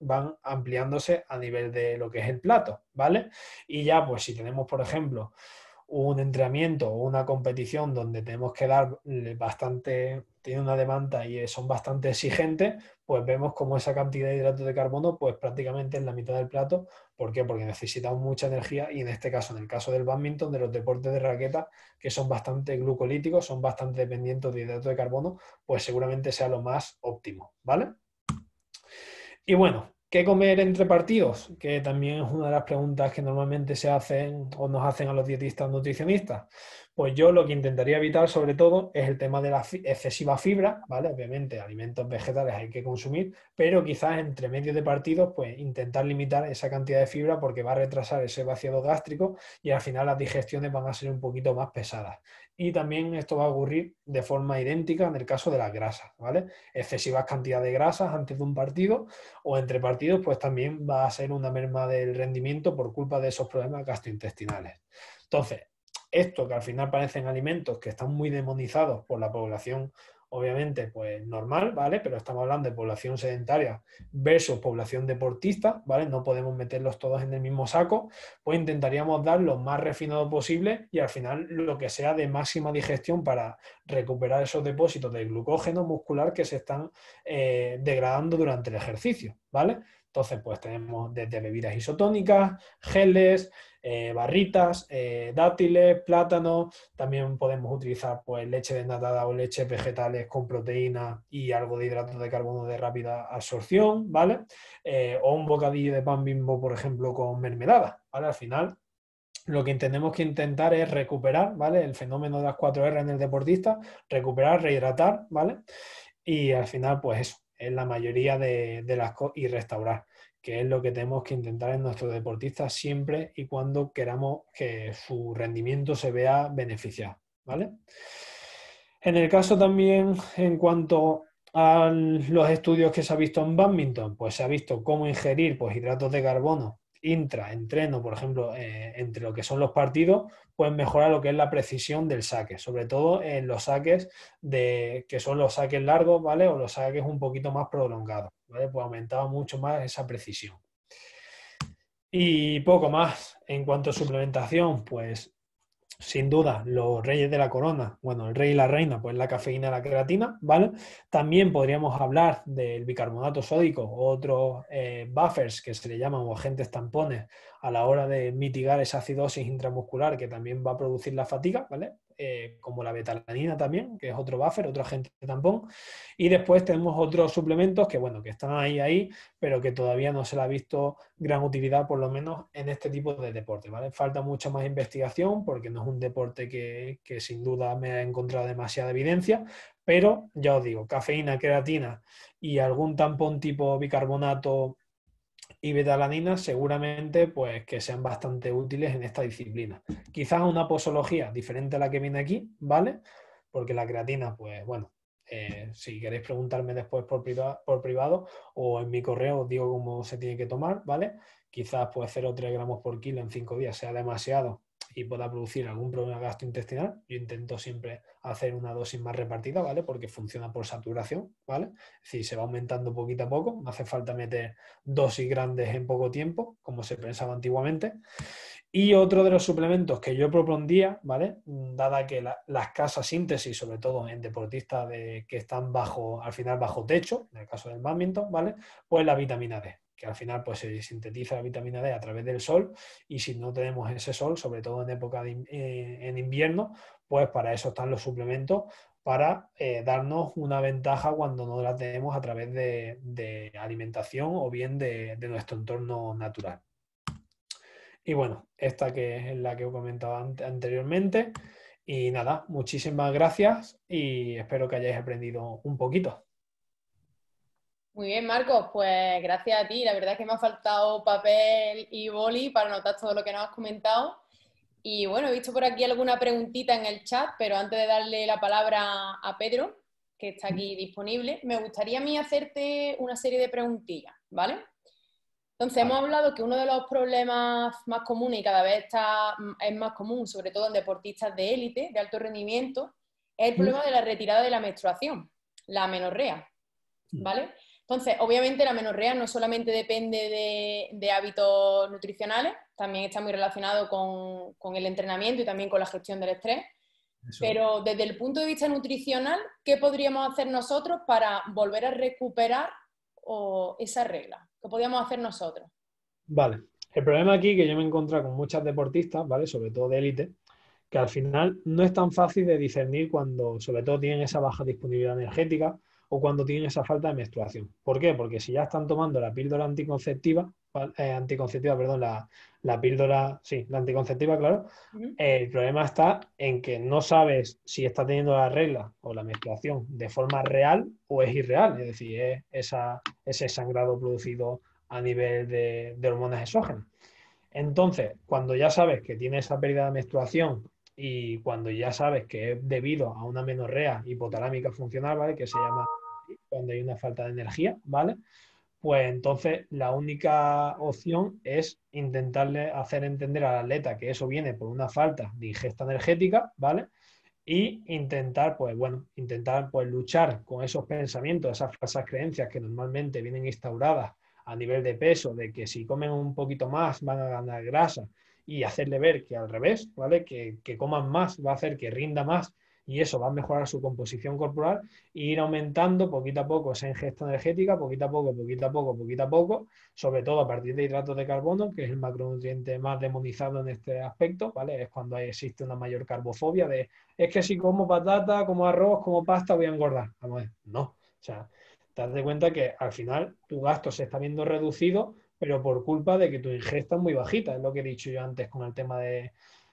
S2: van ampliándose a nivel de lo que es el plato, ¿vale? Y ya pues si tenemos, por ejemplo, un entrenamiento o una competición donde tenemos que dar eh, bastante, tiene una demanda y eh, son bastante exigentes, pues vemos como esa cantidad de hidratos de carbono, pues prácticamente en la mitad del plato. ¿Por qué? Porque necesitamos mucha energía y en este caso, en el caso del badminton, de los deportes de raqueta, que son bastante glucolíticos, son bastante dependientes de hidratos de carbono, pues seguramente sea lo más óptimo, ¿vale? Y bueno, ¿Qué comer entre partidos? Que también es una de las preguntas que normalmente se hacen o nos hacen a los dietistas nutricionistas. Pues yo lo que intentaría evitar sobre todo es el tema de la excesiva fibra, ¿vale? Obviamente alimentos vegetales hay que consumir, pero quizás entre medio de partidos pues intentar limitar esa cantidad de fibra porque va a retrasar ese vaciado gástrico y al final las digestiones van a ser un poquito más pesadas. Y también esto va a ocurrir de forma idéntica en el caso de las grasas, ¿vale? Excesivas cantidades de grasas antes de un partido o entre partidos, pues también va a ser una merma del rendimiento por culpa de esos problemas gastrointestinales. Entonces, esto que al final parecen alimentos que están muy demonizados por la población obviamente, pues normal, ¿vale? Pero estamos hablando de población sedentaria versus población deportista, ¿vale? No podemos meterlos todos en el mismo saco, pues intentaríamos dar lo más refinado posible y al final lo que sea de máxima digestión para recuperar esos depósitos de glucógeno muscular que se están eh, degradando durante el ejercicio, ¿vale? Entonces, pues tenemos desde bebidas isotónicas, geles, eh, barritas, eh, dátiles, plátano. También podemos utilizar pues, leche desnatada o leche vegetales con proteína y algo de hidrato de carbono de rápida absorción, ¿vale? Eh, o un bocadillo de pan bimbo, por ejemplo, con mermelada, ¿vale? Al final lo que tenemos que intentar es recuperar, ¿vale? El fenómeno de las 4R en el deportista, recuperar, rehidratar, ¿vale? Y al final, pues eso, es la mayoría de las cosas y restaurar que es lo que tenemos que intentar en nuestros deportistas siempre y cuando queramos que su rendimiento se vea beneficiado. ¿vale? En el caso también, en cuanto a los estudios que se ha visto en bádminton, pues se ha visto cómo ingerir pues, hidratos de carbono intra, entreno, por ejemplo, eh, entre lo que son los partidos, pues mejora lo que es la precisión del saque, sobre todo en los saques de, que son los saques largos, ¿vale? O los saques un poquito más prolongados. ¿vale? Pues aumentaba mucho más esa precisión. Y poco más. En cuanto a suplementación, pues sin duda, los reyes de la corona, bueno, el rey y la reina, pues la cafeína y la creatina, ¿vale? También podríamos hablar del bicarbonato sódico, otros eh, buffers que se le llaman o agentes tampones a la hora de mitigar esa acidosis intramuscular que también va a producir la fatiga, ¿vale? Eh, como la betalanina también, que es otro buffer, otro agente de tampón. Y después tenemos otros suplementos que, bueno, que están ahí, ahí, pero que todavía no se le ha visto gran utilidad, por lo menos en este tipo de deporte, ¿vale? Falta mucha más investigación porque no es un deporte que, que sin duda me ha encontrado demasiada evidencia, pero ya os digo, cafeína, creatina y algún tampón tipo bicarbonato y betalanina seguramente pues, que sean bastante útiles en esta disciplina. Quizás una posología diferente a la que viene aquí, ¿vale? Porque la creatina, pues bueno, eh, si queréis preguntarme después por privado, por privado, o en mi correo os digo cómo se tiene que tomar, ¿vale? Quizás pues 0,3 gramos por kilo en 5 días sea demasiado y pueda producir algún problema gastrointestinal, yo intento siempre hacer una dosis más repartida, ¿vale? Porque funciona por saturación, ¿vale? Es decir, se va aumentando poquito a poco, no hace falta meter dosis grandes en poco tiempo, como se pensaba antiguamente. Y otro de los suplementos que yo propondría, ¿vale? Dada que las casas síntesis, sobre todo en deportistas de, que están bajo, al final bajo techo, en el caso del badminton, ¿vale? Pues la vitamina D que al final pues, se sintetiza la vitamina D a través del sol y si no tenemos ese sol, sobre todo en época de, eh, en invierno, pues para eso están los suplementos para eh, darnos una ventaja cuando no la tenemos a través de, alimentación o bien de, de, nuestro entorno natural. Y bueno, esta que es la que he comentado anteriormente. Y nada, muchísimas gracias y espero que hayáis aprendido un poquito.
S1: Muy bien, Marcos, pues gracias a ti. La verdad es que me ha faltado papel y boli para anotar todo lo que nos has comentado. Y bueno, he visto por aquí alguna preguntita en el chat, pero antes de darle la palabra a Pedro, que está aquí disponible, me gustaría a mí hacerte una serie de preguntillas, ¿vale? Entonces, hemos hablado que uno de los problemas más comunes y cada vez está, es más común, sobre todo en deportistas de élite, de alto rendimiento, es el mm. problema de la retirada de la menstruación, la menorrea, mm. ¿vale? Entonces, obviamente la menorrea no solamente depende de, hábitos nutricionales, también está muy relacionado con, el entrenamiento y también con la gestión del estrés. Pero desde el punto de vista nutricional, ¿qué podríamos hacer nosotros para volver a recuperar esa regla? ¿Qué podríamos hacer nosotros?
S2: Vale. El problema aquí que yo me encuentro con muchas deportistas, ¿vale? Sobre todo de élite, que al final no es tan fácil de discernir cuando sobre todo tienen esa baja disponibilidad energética, o cuando tienen esa falta de menstruación. ¿Por qué? Porque si ya están tomando la píldora anticonceptiva, eh, anticonceptiva, perdón, la, píldora, sí, la anticonceptiva, claro, el problema está en que no sabes si está teniendo la regla o la menstruación de forma real o es irreal, es decir, es ese sangrado producido a nivel de, hormonas exógenas. Entonces, cuando ya sabes que tiene esa pérdida de menstruación y cuando ya sabes que es debido a una menorrea hipotalámica funcional, ¿vale? Que se llama cuando hay una falta de energía, ¿vale? Pues entonces la única opción es intentarle hacer entender al atleta que eso viene por una falta de ingesta energética, ¿vale? Y intentar, pues bueno, intentar pues luchar con esos pensamientos, esas falsas creencias que normalmente vienen instauradas a nivel de peso, de que si comen un poquito más van a ganar grasa, y hacerle ver que al revés, ¿vale? Que, que, coman más va a hacer que rinda más y eso va a mejorar su composición corporal e ir aumentando poquito a poco esa ingesta energética, poquito a poco, poquito a poco, poquito a poco, sobre todo a partir de hidratos de carbono, que es el macronutriente más demonizado en este aspecto, ¿vale? Es cuando existe una mayor carbofobia de, es que si como patata, como arroz, como pasta, voy a engordar. Vamos a ver, no. O sea, te das cuenta que al final tu gasto se está viendo reducido, pero por culpa de que tu ingesta es muy bajita, es lo que he dicho yo antes con el tema de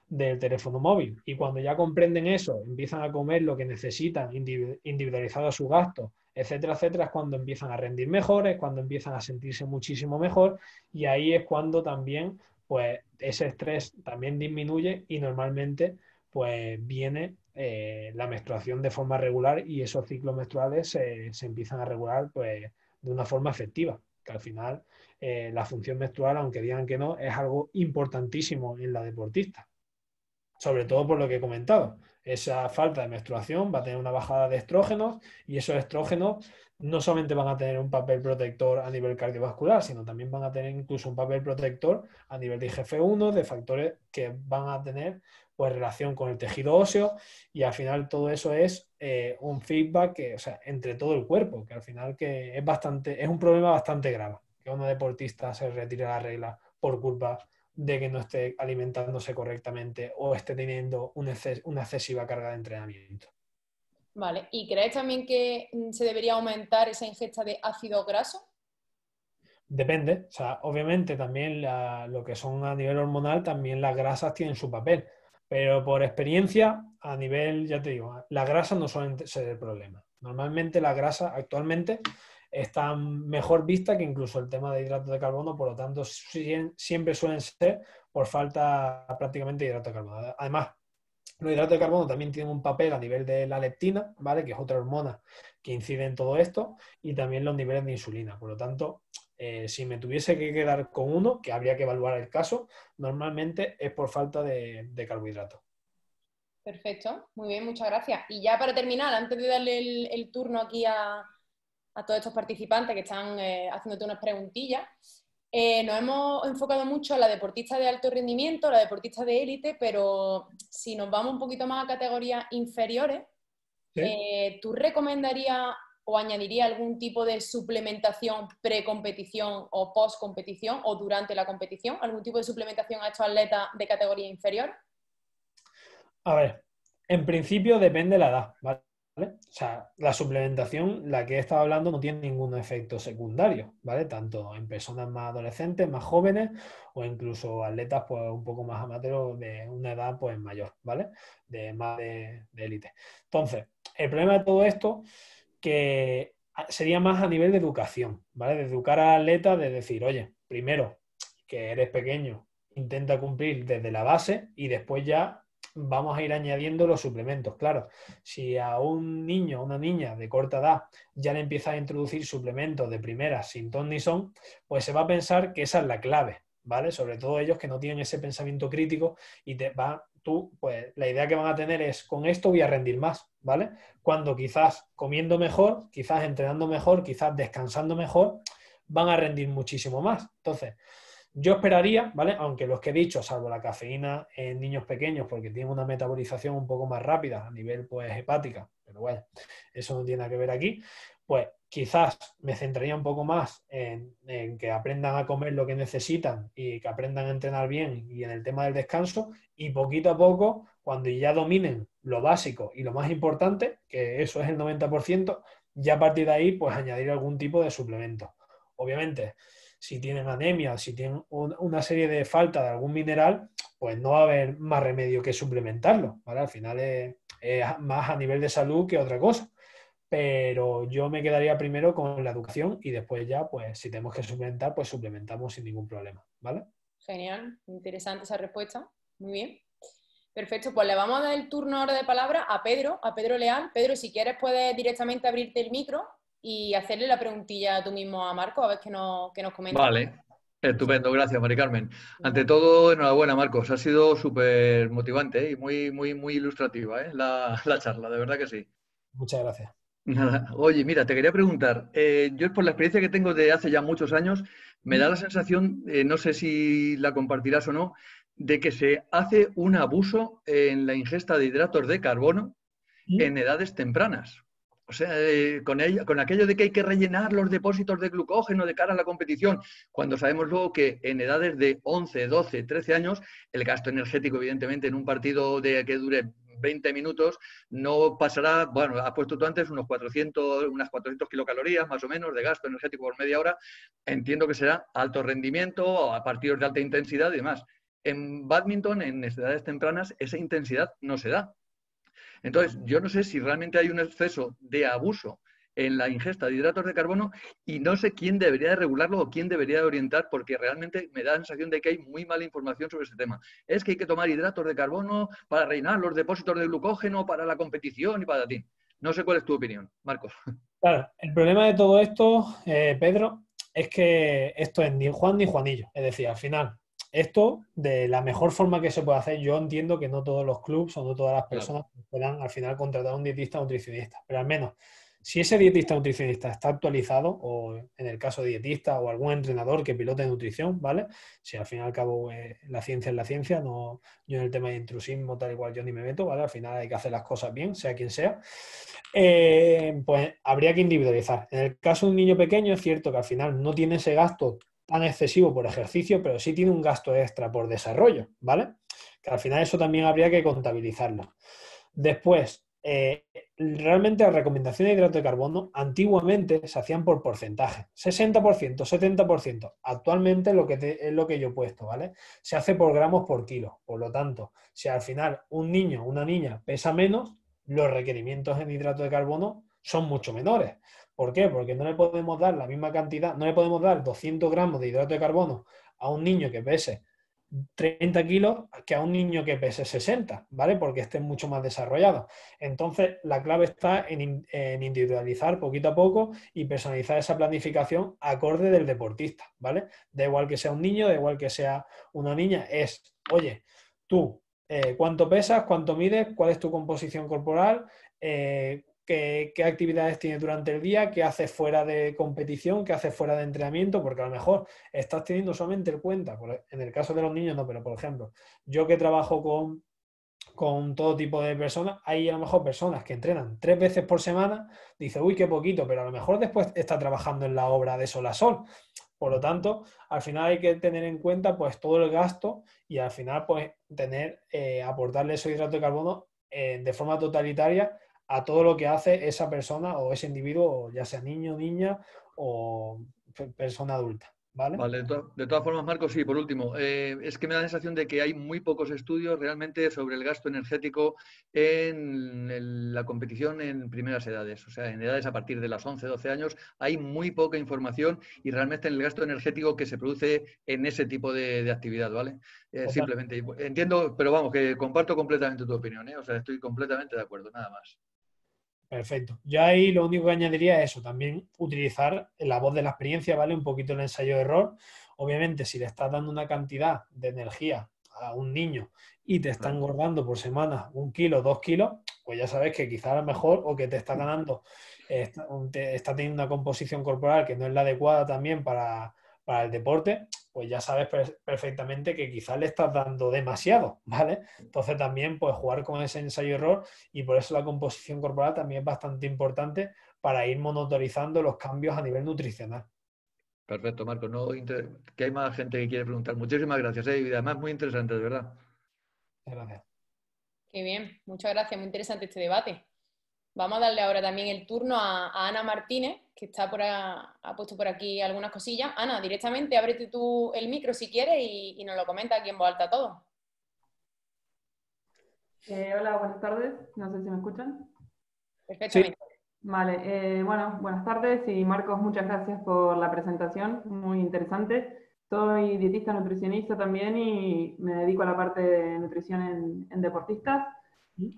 S2: del teléfono móvil. Y cuando ya comprenden eso, empiezan a comer lo que necesitan, individualizado a su gasto, etcétera, etcétera, es cuando empiezan a rendir mejor, es cuando empiezan a sentirse muchísimo mejor y ahí es cuando también, pues, ese estrés también disminuye y normalmente, pues, viene eh, la menstruación de forma regular y esos ciclos menstruales se empiezan a regular, pues, de una forma efectiva, que al final eh, la función menstrual, aunque digan que no, es algo importantísimo en la deportista sobre todo por lo que he comentado. Esa falta de menstruación va a tener una bajada de estrógenos y esos estrógenos no solamente van a tener un papel protector a nivel cardiovascular, sino también van a tener incluso un papel protector a nivel de IGF-1, de factores que van a tener pues relación con el tejido óseo y al final todo eso es eh, un feedback sea, entre todo el cuerpo, que al final que es bastante, es un problema bastante grave que una deportista se retire la regla por culpa de que no esté alimentándose correctamente o esté teniendo una excesiva carga de entrenamiento.
S1: Vale, ¿y crees también que mm, se debería aumentar esa ingesta de ácido graso?
S2: Depende, o sea, obviamente también lo que son a nivel hormonal, también las grasas tienen su papel, pero por experiencia, a nivel, ya te digo, las grasas no suelen ser el problema. Normalmente la grasa actualmente está mejor vista que incluso el tema de hidrato de carbono, por lo tanto siempre suelen ser por falta prácticamente de hidrato de carbono. Además, los hidratos de carbono también tienen un papel a nivel de la leptina, ¿vale? Que es otra hormona que incide en todo esto, y también los niveles de insulina. Por lo tanto, eh, si me tuviese que quedar con uno, que habría que evaluar el caso, normalmente es por falta de, de carbohidratos.
S1: Perfecto, muy bien, muchas gracias. Y ya para terminar, antes de darle el turno aquí a, a todos estos participantes que están eh, haciéndote unas preguntillas. Eh, nos hemos enfocado mucho a la deportista de alto rendimiento, la deportista de élite, pero si nos vamos un poquito más a categorías inferiores, eh, ¿tú recomendarías o añadiría algún tipo de suplementación pre-competición o post-competición o durante la competición? ¿Algún tipo de suplementación a estos atletas de categoría inferior?
S2: A ver, en principio depende la edad, ¿vale? O sea, la suplementación, la que he estado hablando, no tiene ningún efecto secundario, ¿vale? Tanto en personas más adolescentes, más jóvenes o incluso atletas pues, un poco más amateros de una edad pues, mayor, ¿vale? De más de élite. Entonces, el problema de todo esto que sería más a nivel de educación, ¿vale? De educar a atletas, de decir, oye, primero, que eres pequeño, intenta cumplir desde la base y después ya vamos a ir añadiendo los suplementos. Claro, si a un niño o una niña de corta edad ya le empieza a introducir suplementos de primera sin ton ni son, pues se va a pensar que esa es la clave, ¿vale? Sobre todo ellos que no tienen ese pensamiento crítico y te va, tú, pues la idea que van a tener es con esto voy a rendir más, ¿vale? Cuando quizás comiendo mejor, quizás entrenando mejor, quizás descansando mejor, van a rendir muchísimo más. Entonces, yo esperaría, ¿vale? Aunque los que he dicho, salvo la cafeína en niños pequeños, porque tiene una metabolización un poco más rápida a nivel pues hepática, pero bueno, eso no tiene nada que ver aquí, pues quizás me centraría un poco más en, en, que aprendan a comer lo que necesitan y que aprendan a entrenar bien y en el tema del descanso y poquito a poco, cuando ya dominen lo básico y lo más importante, que eso es el 90%, ya a partir de ahí, pues añadir algún tipo de suplemento. Obviamente, si tienen anemia, si tienen una serie de falta de algún mineral, pues no va a haber más remedio que suplementarlo, ¿vale? Al final es, más a nivel de salud que otra cosa. Pero yo me quedaría primero con la educación y después ya, pues si tenemos que suplementar, pues suplementamos sin ningún problema, ¿vale?
S1: Genial, interesante esa respuesta. Muy bien. Perfecto, pues le vamos a dar el turno ahora de palabra a Pedro, a Pedro Leal. Pedro, si quieres puedes directamente abrirte el micro y hacerle la preguntilla tú mismo a Marco, a ver qué nos, nos comenta. Vale,
S3: estupendo, gracias, Mari Carmen. Ante todo, enhorabuena, Marcos, ha sido súper motivante y muy, muy, muy ilustrativa ¿eh? la, charla, de verdad que sí. Muchas gracias. Oye, mira, te quería preguntar. Eh, yo, por la experiencia que tengo de hace ya muchos años, me da la sensación, eh, no sé si la compartirás o no, de que se hace un abuso en la ingesta de hidratos de carbono en edades tempranas. O sea, eh, con, con aquello de que hay que rellenar los depósitos de glucógeno de cara a la competición, cuando sabemos luego que en edades de 11, 12, 13 años, el gasto energético, evidentemente, en un partido de que dure 20 minutos, no pasará, bueno, has puesto tú antes unos 400, unas 400 kilocalorías más o menos de gasto energético por media hora. Entiendo que será alto rendimiento, a partidos de alta intensidad y demás. En badminton, en edades tempranas, esa intensidad no se da. Entonces, yo no sé si realmente hay un exceso de abuso en la ingesta de hidratos de carbono y no sé quién debería de regularlo o quién debería de orientar porque realmente me da la sensación de que hay muy mala información sobre ese tema. Es que hay que tomar hidratos de carbono para reinar los depósitos de glucógeno, para la competición y para ti. No sé cuál es tu opinión, Marcos.
S2: Claro, el problema de todo esto, eh, Pedro, es que esto es ni Juan ni Juanillo. Es decir, al final, esto de la mejor forma que se puede hacer. Yo entiendo que no todos los clubes o no todas las personas puedan al final contratar a un dietista o nutricionista, pero al menos si ese dietista nutricionista está actualizado, o en el caso de dietista o algún entrenador que pilote nutrición, ¿vale? Si al fin y al cabo eh, la ciencia es la ciencia, no yo en el tema de intrusismo tal y cual yo ni me meto, ¿vale? Al final hay que hacer las cosas bien, sea quien sea. Eh, pues habría que individualizar. En el caso de un niño pequeño es cierto que al final no tiene ese gasto tan excesivo por ejercicio, pero sí tiene un gasto extra por desarrollo, ¿vale? Que al final eso también habría que contabilizarlo. Después, eh, realmente las recomendaciones de hidrato de carbono antiguamente se hacían por porcentaje, 60%, 70%. Actualmente lo que es lo que yo he puesto, ¿vale? Se hace por gramos por kilo. Por lo tanto, si al final un niño, una niña pesa menos, los requerimientos en hidrato de carbono son mucho menores. ¿Por qué? Porque no le podemos dar la misma cantidad, no le podemos dar 200 gramos de hidrato de carbono a un niño que pese 30 kilos que a un niño que pese 60, ¿vale? Porque esté mucho más desarrollado. Entonces, la clave está en, individualizar poquito a poco y personalizar esa planificación acorde del deportista, ¿vale? Da igual que sea un niño, da igual que sea una niña, es, oye, tú, eh, ¿cuánto pesas? ¿Cuánto mides? ¿Cuál es tu composición corporal? Eh, qué, actividades tiene durante el día, qué hace fuera de competición, qué hace fuera de entrenamiento, porque a lo mejor estás teniendo solamente el cuenta, e, en el caso de los niños no, pero por ejemplo, yo que trabajo con, con todo tipo de personas, hay a lo mejor personas que entrenan tres veces por semana, dice, uy, qué poquito, pero a lo mejor después está trabajando en la obra de sol a sol. Por lo tanto, al final hay que tener en cuenta pues todo el gasto y al final pues tener, eh, aportarle ese hidrato de carbono eh, de forma totalitaria a todo lo que hace esa persona o ese individuo, ya sea niño, niña o persona adulta. ¿Vale? vale
S3: de, todas formas, Marcos, sí, por último, eh, es que me da la sensación de que hay muy pocos estudios realmente sobre el gasto energético en la competición en primeras edades, o sea, en edades a partir de las 11, 12 años, hay muy poca información y realmente en el gasto energético que se produce en ese tipo de, actividad, ¿vale?
S2: Eh, simplemente,
S3: entiendo, pero vamos, que comparto completamente tu opinión, ¿eh? o sea, estoy completamente de acuerdo, nada más.
S2: Perfecto. Yo ahí lo único que añadiría es eso, también utilizar la voz de la experiencia, ¿vale? Un poquito el ensayo-error. de Obviamente, si le estás dando una cantidad de energía a un niño y te está engordando por semana un kilo, dos kilos, pues ya sabes que quizás a lo mejor o que te está ganando, está, teniendo una composición corporal que no es la adecuada también para, para el deporte, pues ya sabes perfectamente que quizás le estás dando demasiado, ¿vale? Entonces también puedes jugar con ese ensayo-error y por eso la composición corporal también es bastante importante para ir monitorizando los cambios a nivel nutricional.
S3: Perfecto, Marco. No Que hay más gente que quiere preguntar. Muchísimas gracias, eh, además muy interesante, de verdad.
S2: Gracias.
S1: Qué bien, muchas gracias, muy interesante este debate. Vamos a darle ahora también el turno a Ana Martínez, que está por ha puesto por aquí algunas cosillas. Ana, directamente ábrete tú el micro si quieres y, y nos lo comenta aquí en voz alta todo.
S4: Eh, hola, buenas tardes. No sé si me escuchan. Perfectamente. Sí. Vale, eh, bueno, buenas tardes y Marcos, muchas gracias por la presentación, muy interesante. Soy dietista nutricionista también y me dedico a la parte de nutrición en, en deportistas.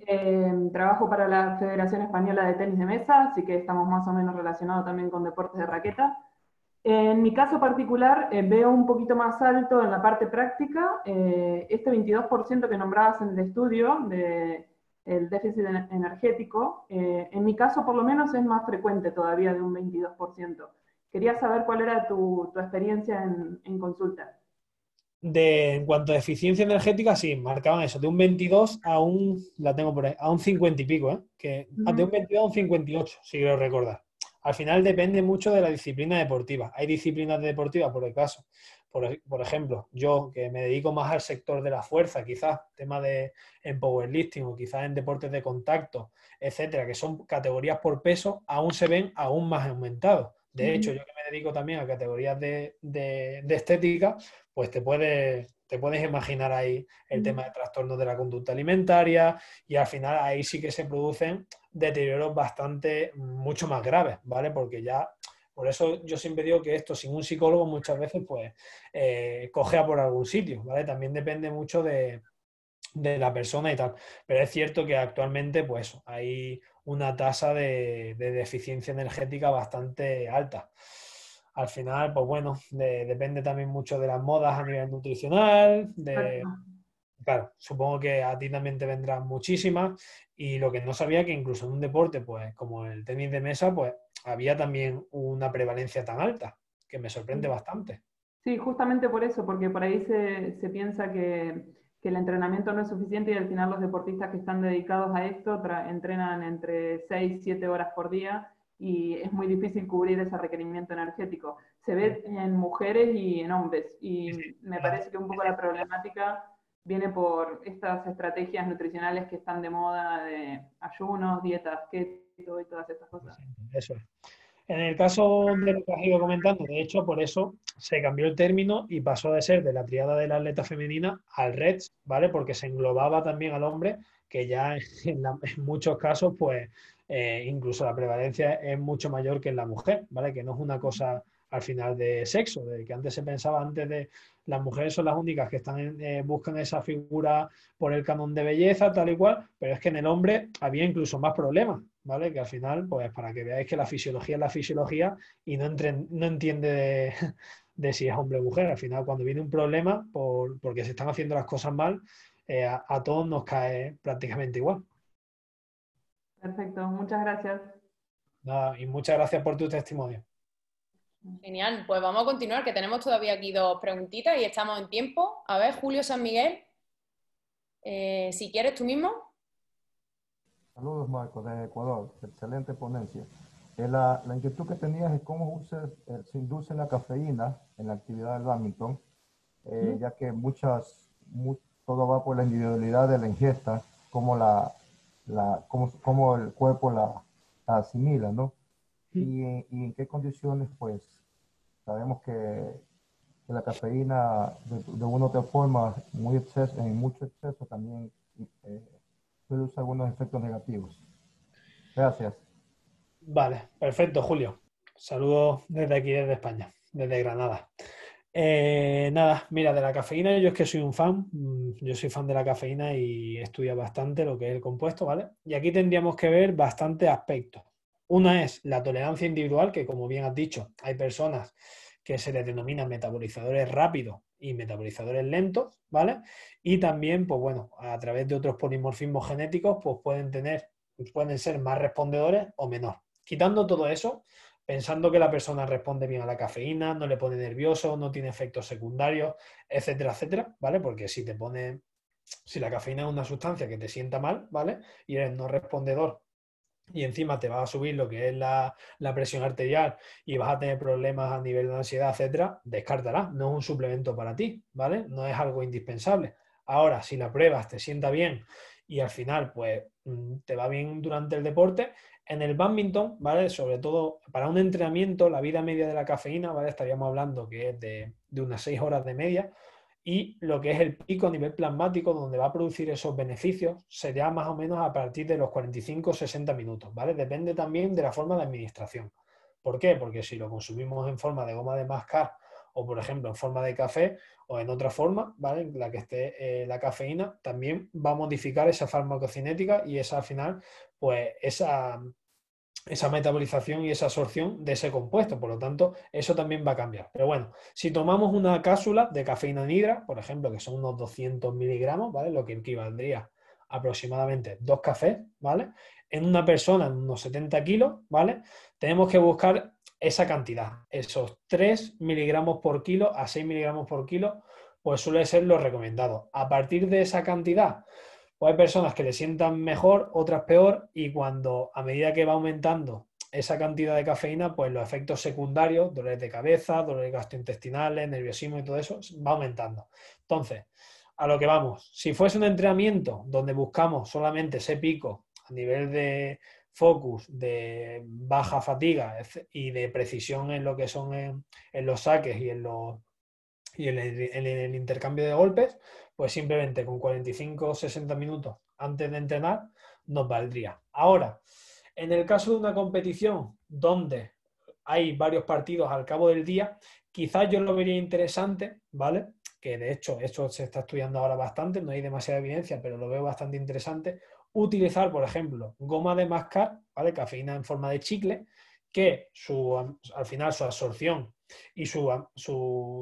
S4: Em, trabajo para la Federación Española de Tenis de Mesa, así que estamos más o menos relacionados también con deportes de raqueta. En mi caso particular, eh, veo un poquito más alto en la parte práctica. Eh, este 22% que nombrabas en el estudio del déficit energético, eh, en mi caso por lo menos es más frecuente todavía de un 22%. Quería saber cuál era tu, experiencia en, en
S2: consulta de, en cuanto a eficiencia energética, sí, marcaban eso, de un 22 a un, la tengo por a un 50 y pico, ¿eh? que, ah, de un 22 a un 58, si quiero recordar. Al final depende mucho de la disciplina deportiva. Hay disciplinas deportivas, por el caso. Por, ejemplo, yo que me dedico más al sector de la fuerza, quizás tema de en powerlifting o quizás en deportes de contacto, etcétera, que son categorías por peso, aún se ven aún más aumentados. De hecho, yo que me dedico también a categorías de, de, estética, pues te puedes, te puedes imaginar ahí el tema de trastornos de la conducta alimentaria y al final ahí sí que se producen deterioros bastante, mucho más graves, ¿vale? Porque ya, por eso yo siempre digo que esto sin un psicólogo muchas veces pues eh, cogea por algún sitio, ¿vale? También depende mucho de, de la persona y tal. Pero es cierto que actualmente, pues, hay una tasa de, deficiencia energética bastante alta. Al final, pues bueno, depende también mucho de las modas a nivel nutricional, claro, supongo que a ti también te vendrán muchísimas y lo que no sabía que incluso en un deporte, pues como el tenis de mesa, pues había también una prevalencia tan alta, que me sorprende bastante.
S4: Sí, justamente por eso, porque por ahí se piensa que que el entrenamiento no es suficiente y al final los deportistas que están dedicados a esto entrenan entre 6, 7 horas por día y es muy difícil cubrir ese requerimiento energético. Se ve en mujeres y en hombres y me parece que un poco la problemática viene por estas estrategias nutricionales que están de moda de ayunos, dietas, keto y todas estas cosas.
S2: Eso en el caso de lo que has ido comentando, de hecho, por eso se cambió el término y pasó de ser de la triada de la atleta femenina al Reds, ¿vale? Porque se englobaba también al hombre, que ya en, *laughs* muchos casos, pues eh, incluso la prevalencia es mucho mayor que en la mujer, ¿vale? Que no es una cosa al final de sexo, de que antes se pensaba antes de las mujeres son las únicas que están eh, buscan esa figura por el canon de belleza, tal y cual, pero es que en el hombre había incluso más problemas, ¿vale? Que al final, pues para que veáis que la fisiología es la fisiología y no, entiende de, si es hombre o mujer. Al final, cuando viene un problema, porque se están haciendo las cosas mal, eh, a, todos nos cae prácticamente igual.
S1: Perfecto, muchas gracias.
S2: y muchas gracias por tu testimonio.
S1: Genial, pues vamos a continuar, que tenemos todavía aquí dos preguntitas y estamos en tiempo. A ver, Julio San Miguel, eh, si quieres tú mismo.
S3: Saludos, Marco, desde Ecuador. Excelente ponencia. Eh, la, inquietud que tenías es cómo se, eh, se, induce la cafeína en la actividad del badminton, eh, ya que muchas, todo va por la individualidad de la ingesta, cómo, la, la cómo, el cuerpo la, asimila, ¿no? Y, en, qué condiciones, pues, sabemos que, la cafeína de, de, una u otra forma, muy exceso, en mucho exceso también eh, produce algunos efectos negativos. Gracias.
S2: Vale, perfecto, Julio. Saludos desde aquí, desde España, desde Granada. Eh, nada, mira, de la cafeína yo es que soy un fan, mm, yo soy fan de la cafeína y estudia bastante lo que es el compuesto, ¿vale? Y aquí tendríamos que ver bastantes aspectos. Una es la tolerancia individual, que como bien has dicho, hay personas que se les denominan metabolizadores rápidos y metabolizadores lentos, ¿vale? Y también, pues bueno, a través de otros polimorfismos genéticos, pues pueden tener, pueden ser más respondedores o menor. Quitando todo eso, pensando que la persona responde bien a la cafeína, no le pone nervioso, no tiene efectos secundarios, etcétera, etcétera, ¿vale? Porque si te pone, si la cafeína es una sustancia que te sienta mal, ¿vale? Y eres no respondedor y encima te va a subir lo que es la, presión arterial y vas a tener problemas a nivel de ansiedad, etcétera, descártala. No es un suplemento para ti, ¿vale? No es algo indispensable. Ahora, si la pruebas, te sienta bien y al final, pues, mm, te va bien durante el deporte. En el badminton, ¿vale? Sobre todo para un entrenamiento, la vida media de la cafeína, ¿vale? Estaríamos hablando que es de, de unas 6 horas de media y lo que es el pico a nivel plasmático donde va a producir esos beneficios sería más o menos a partir de los 45 60 minutos, ¿vale? Depende también de la forma de administración. ¿Por qué? Porque si lo consumimos en forma de goma de mascar o, por ejemplo, en forma de café o en otra forma, ¿vale? En la que esté eh, la cafeína, también va a modificar esa farmacocinética y esa al final, pues esa esa metabolización y esa absorción de ese compuesto. Por lo tanto, eso también va a cambiar. Pero bueno, si tomamos una cápsula de cafeína nidra, por ejemplo, que son unos 200 miligramos, ¿vale? Lo que equivaldría aproximadamente dos cafés, ¿vale? En una persona, en unos 70 kilos, ¿vale? Tenemos que buscar esa cantidad, esos 3 miligramos por kilo a 6 miligramos por kilo, pues suele ser lo recomendado. A partir de esa cantidad, o hay personas que le sientan mejor, otras peor, y cuando a medida que va aumentando esa cantidad de cafeína, pues los efectos secundarios, dolores de cabeza, dolores gastrointestinales, nerviosismo y todo eso, va aumentando. Entonces, a lo que vamos, si fuese un entrenamiento donde buscamos solamente ese pico a nivel de focus, de baja fatiga y de precisión en lo que son en, los saques y en los en el intercambio de golpes, pues simplemente con 45 o 60 minutos antes de entrenar nos valdría. Ahora, en el caso de una competición donde hay varios partidos al cabo del día, quizás yo lo vería interesante, ¿vale? Que de hecho esto se está estudiando ahora bastante, no hay demasiada evidencia, pero lo veo bastante interesante, utilizar, por ejemplo, goma de mascar, ¿vale? Cafeína en forma de chicle, que su, al final su absorción y su,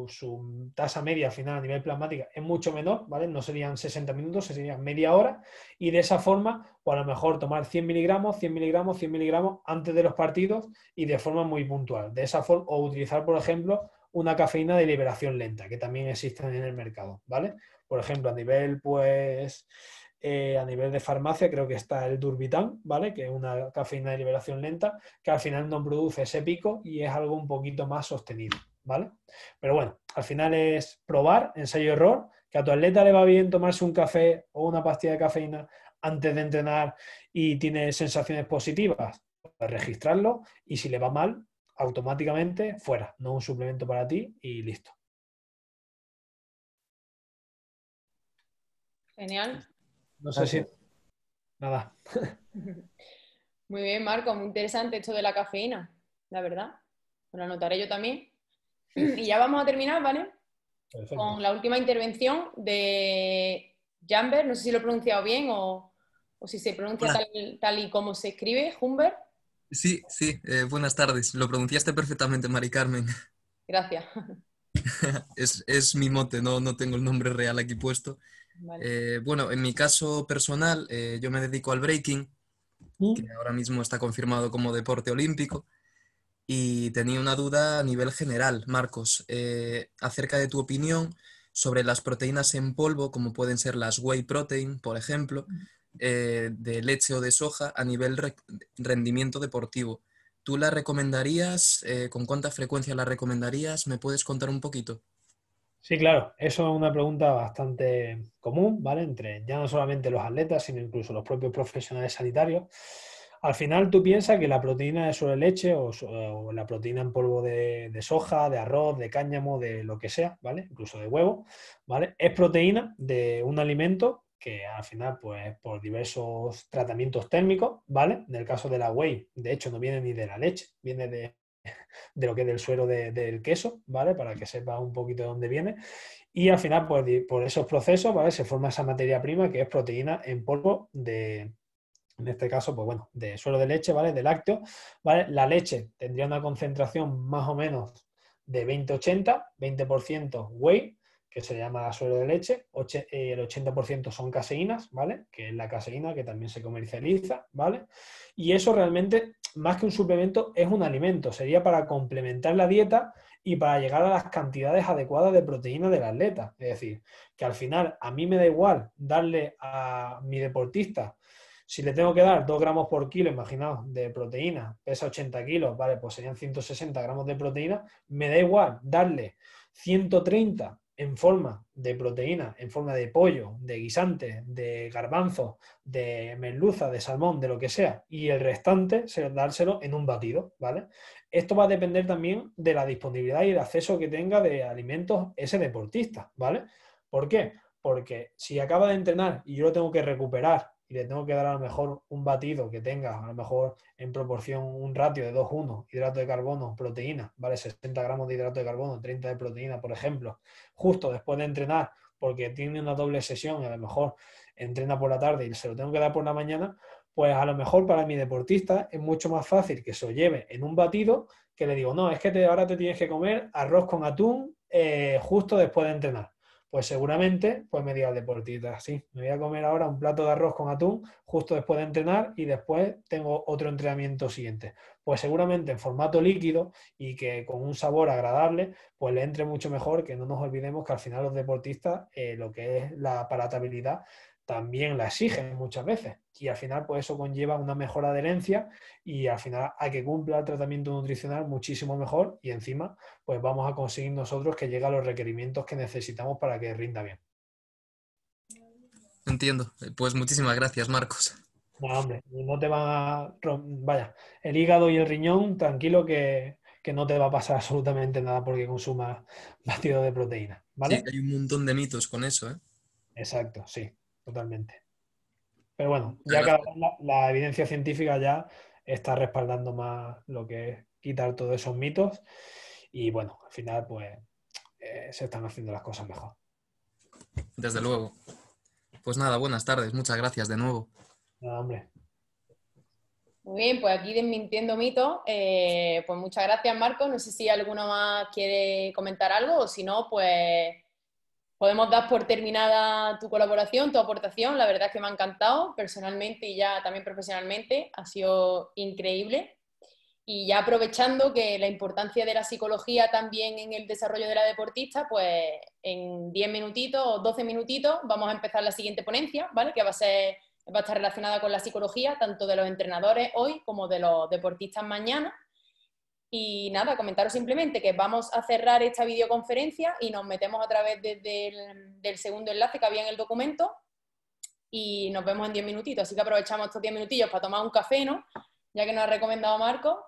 S2: su, tasa media final a nivel plasmática es mucho menor, ¿vale? No serían 60 minutos, serían media hora, y de esa forma, o pues, a lo mejor tomar 100 miligramos, 100 miligramos, 100 miligramos antes de los partidos y de forma muy puntual. De esa forma, o utilizar, por ejemplo, una cafeína de liberación lenta, que también existen en el mercado, ¿vale? Por ejemplo, a nivel, pues, eh, a nivel de farmacia creo que está el Durbitan, ¿vale? Que es una cafeína de liberación lenta, que al final no produce ese pico y es algo un poquito más sostenido, ¿vale? Pero bueno, al final es probar, ensayo-error, que a tu atleta le va bien tomarse un café o una pastilla de cafeína antes de entrenar y tiene sensaciones positivas, pues registrarlo y si le va mal, automáticamente fuera, no un suplemento para ti y listo. Genial. No sé si.
S1: Nada. *laughs* Muy bien, Marco, muy interesante esto de la cafeína, la verdad. Lo anotaré yo también. *clears throat* Y ya vamos a terminar, ¿vale? Con la última intervención de Jamber, no sé si lo he pronunciado bien o, si se pronuncia tal, y como se escribe, Humber.
S3: Sí, sí, eh, buenas tardes. Lo pronunciaste perfectamente, Mari Carmen. Gracias. *laughs* es, mi mote, no, no tengo el nombre real aquí puesto. Eh, bueno, en mi caso personal, eh, yo me dedico al breaking, ¿Mm? que ahora mismo está confirmado como deporte olímpico, y tenía una duda a nivel general, Marcos, eh, acerca de tu opinión sobre las proteínas en polvo, como pueden ser las whey protein, por ejemplo, de leche o de soja, a nivel rendimiento deportivo. ¿Tú la
S2: recomendarías? ¿Con cuánta frecuencia la recomendarías? ¿Me puedes contar un poquito? Sí, claro, eso es una pregunta bastante común, ¿vale? Entre ya no solamente los atletas, sino incluso los propios profesionales sanitarios. Al final tú piensas que la proteína de sobre leche o, la proteína en polvo de, de, soja, de arroz, de cáñamo, de lo que sea, ¿vale? Incluso de huevo, ¿vale? Es proteína de un alimento que al final, pues por diversos tratamientos térmicos, ¿vale? En el caso de la whey, de hecho, no viene ni de la leche, viene de de lo que es del suero del queso, ¿vale? Para que sepa un poquito de dónde viene. Y al final, pues, por esos procesos, ¿vale? Se forma esa materia prima que es proteína en polvo de, en este caso, pues bueno, de suero de leche, ¿vale? De lácteo, ¿vale? La leche tendría una concentración más o menos de 20-80, 20%, -80, 20 whey, que se llama suero de leche, eh, el 80% son caseínas, ¿vale? Que es la caseína que también se comercializa, ¿vale? Y eso realmente más que un suplemento, es un alimento. Sería para complementar la dieta y para llegar a las cantidades adecuadas de proteína del atleta. Es decir, que al final a mí me da igual darle a mi deportista, si le tengo que dar 2 gramos por kilo, imaginaos, de proteína, pesa 80 kilos, vale, pues serían 160 gramos de proteína, me da igual darle 130 en forma de proteína, en forma de pollo, de guisante, de garbanzo, de meluza, de salmón, de lo que sea, y el restante dárselo en un batido, ¿vale? Esto va a depender también de la disponibilidad y el acceso que tenga de alimentos ese deportista, ¿vale? ¿Por qué? Porque si acaba de entrenar y yo lo tengo que recuperar y le tengo que dar a lo mejor un batido que tenga, a lo mejor en proporción un ratio de 2-1, hidrato de carbono, proteína, ¿vale? 60 gramos de hidrato de carbono, 30 de proteína, por ejemplo, justo después de entrenar, porque tiene una doble sesión y a lo mejor entrena por la tarde y se lo tengo que dar por la mañana, pues a lo mejor para mi deportista es mucho más fácil que se lo lleve en un batido que le digo, no, es que ahora te tienes que comer arroz con atún eh, justo después de entrenar. Pues seguramente, pues me diga el deportista, sí, me voy a comer ahora un plato de arroz con atún justo después de entrenar y después tengo otro entrenamiento siguiente. Pues seguramente en formato líquido y que con un sabor agradable, pues le entre mucho mejor, que no nos olvidemos que al final los deportistas, eh, lo que es la palatabilidad, también la exigen muchas veces. Y al final, pues eso conlleva una mejor adherencia y al final a que cumpla el tratamiento nutricional muchísimo mejor y encima, pues vamos a conseguir nosotros que llegue a los requerimientos que necesitamos para que rinda bien.
S3: Entiendo. Pues muchísimas gracias,
S1: Marcos.
S2: No, hombre, no te va a... Vaya, el hígado y el riñón, tranquilo que, no te va a pasar *laughs* absolutamente nada porque consumas batido de proteína. ¿vale? Sí,
S3: hay un montón de mitos con eso, ¿eh?
S2: Exacto, sí totalmente. Pero bueno, ya cada la, evidencia científica ya está respaldando más lo que es quitar todos esos mitos y bueno, al final pues eh, se están haciendo las cosas mejor.
S3: Desde luego. Pues nada, buenas tardes, muchas gracias de nuevo.
S2: Nada, hombre.
S1: Muy bien, pues aquí desmintiendo mitos, eh, pues muchas gracias Marco. No sé si alguno más quiere comentar algo o si no, pues podemos dar por terminada tu colaboración, tu aportación. La verdad es que me ha encantado personalmente y ya también profesionalmente. Ha sido increíble. Y ya aprovechando que la importancia de la psicología también en el desarrollo de la deportista, pues en 10 minutitos o 12 minutitos vamos a empezar la siguiente ponencia, ¿vale? Que va a estar relacionada con la psicología tanto de los entrenadores hoy como de los deportistas mañana. Y nada, comentaros simplemente que vamos a cerrar esta videoconferencia y nos metemos a través del, segundo enlace que había en el documento y nos vemos en 10 minutitos. Así que aprovechamos estos 10 minutillos para tomar un café, ¿no? Ya que nos ha recomendado Marco.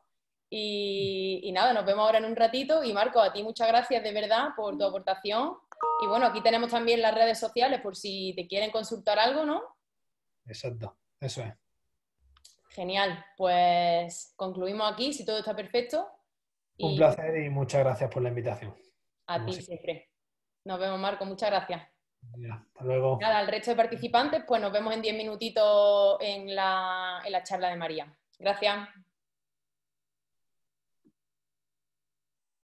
S1: y, nada, nos vemos ahora en un ratito. Y Marco, a ti muchas gracias de verdad por tu aportación. Y bueno, aquí tenemos también las redes sociales por si te quieren consultar algo, ¿no?
S2: Exacto, eso es.
S1: Genial, pues concluimos aquí, si todo está perfecto. Un placer
S2: y muchas gracias por la invitación.
S1: A ti siempre. Nos vemos, Marco, muchas gracias.
S2: hasta luego. Nada,
S1: al resto de participantes, pues nos vemos en diez minutitos en la, en la charla de María. Gracias.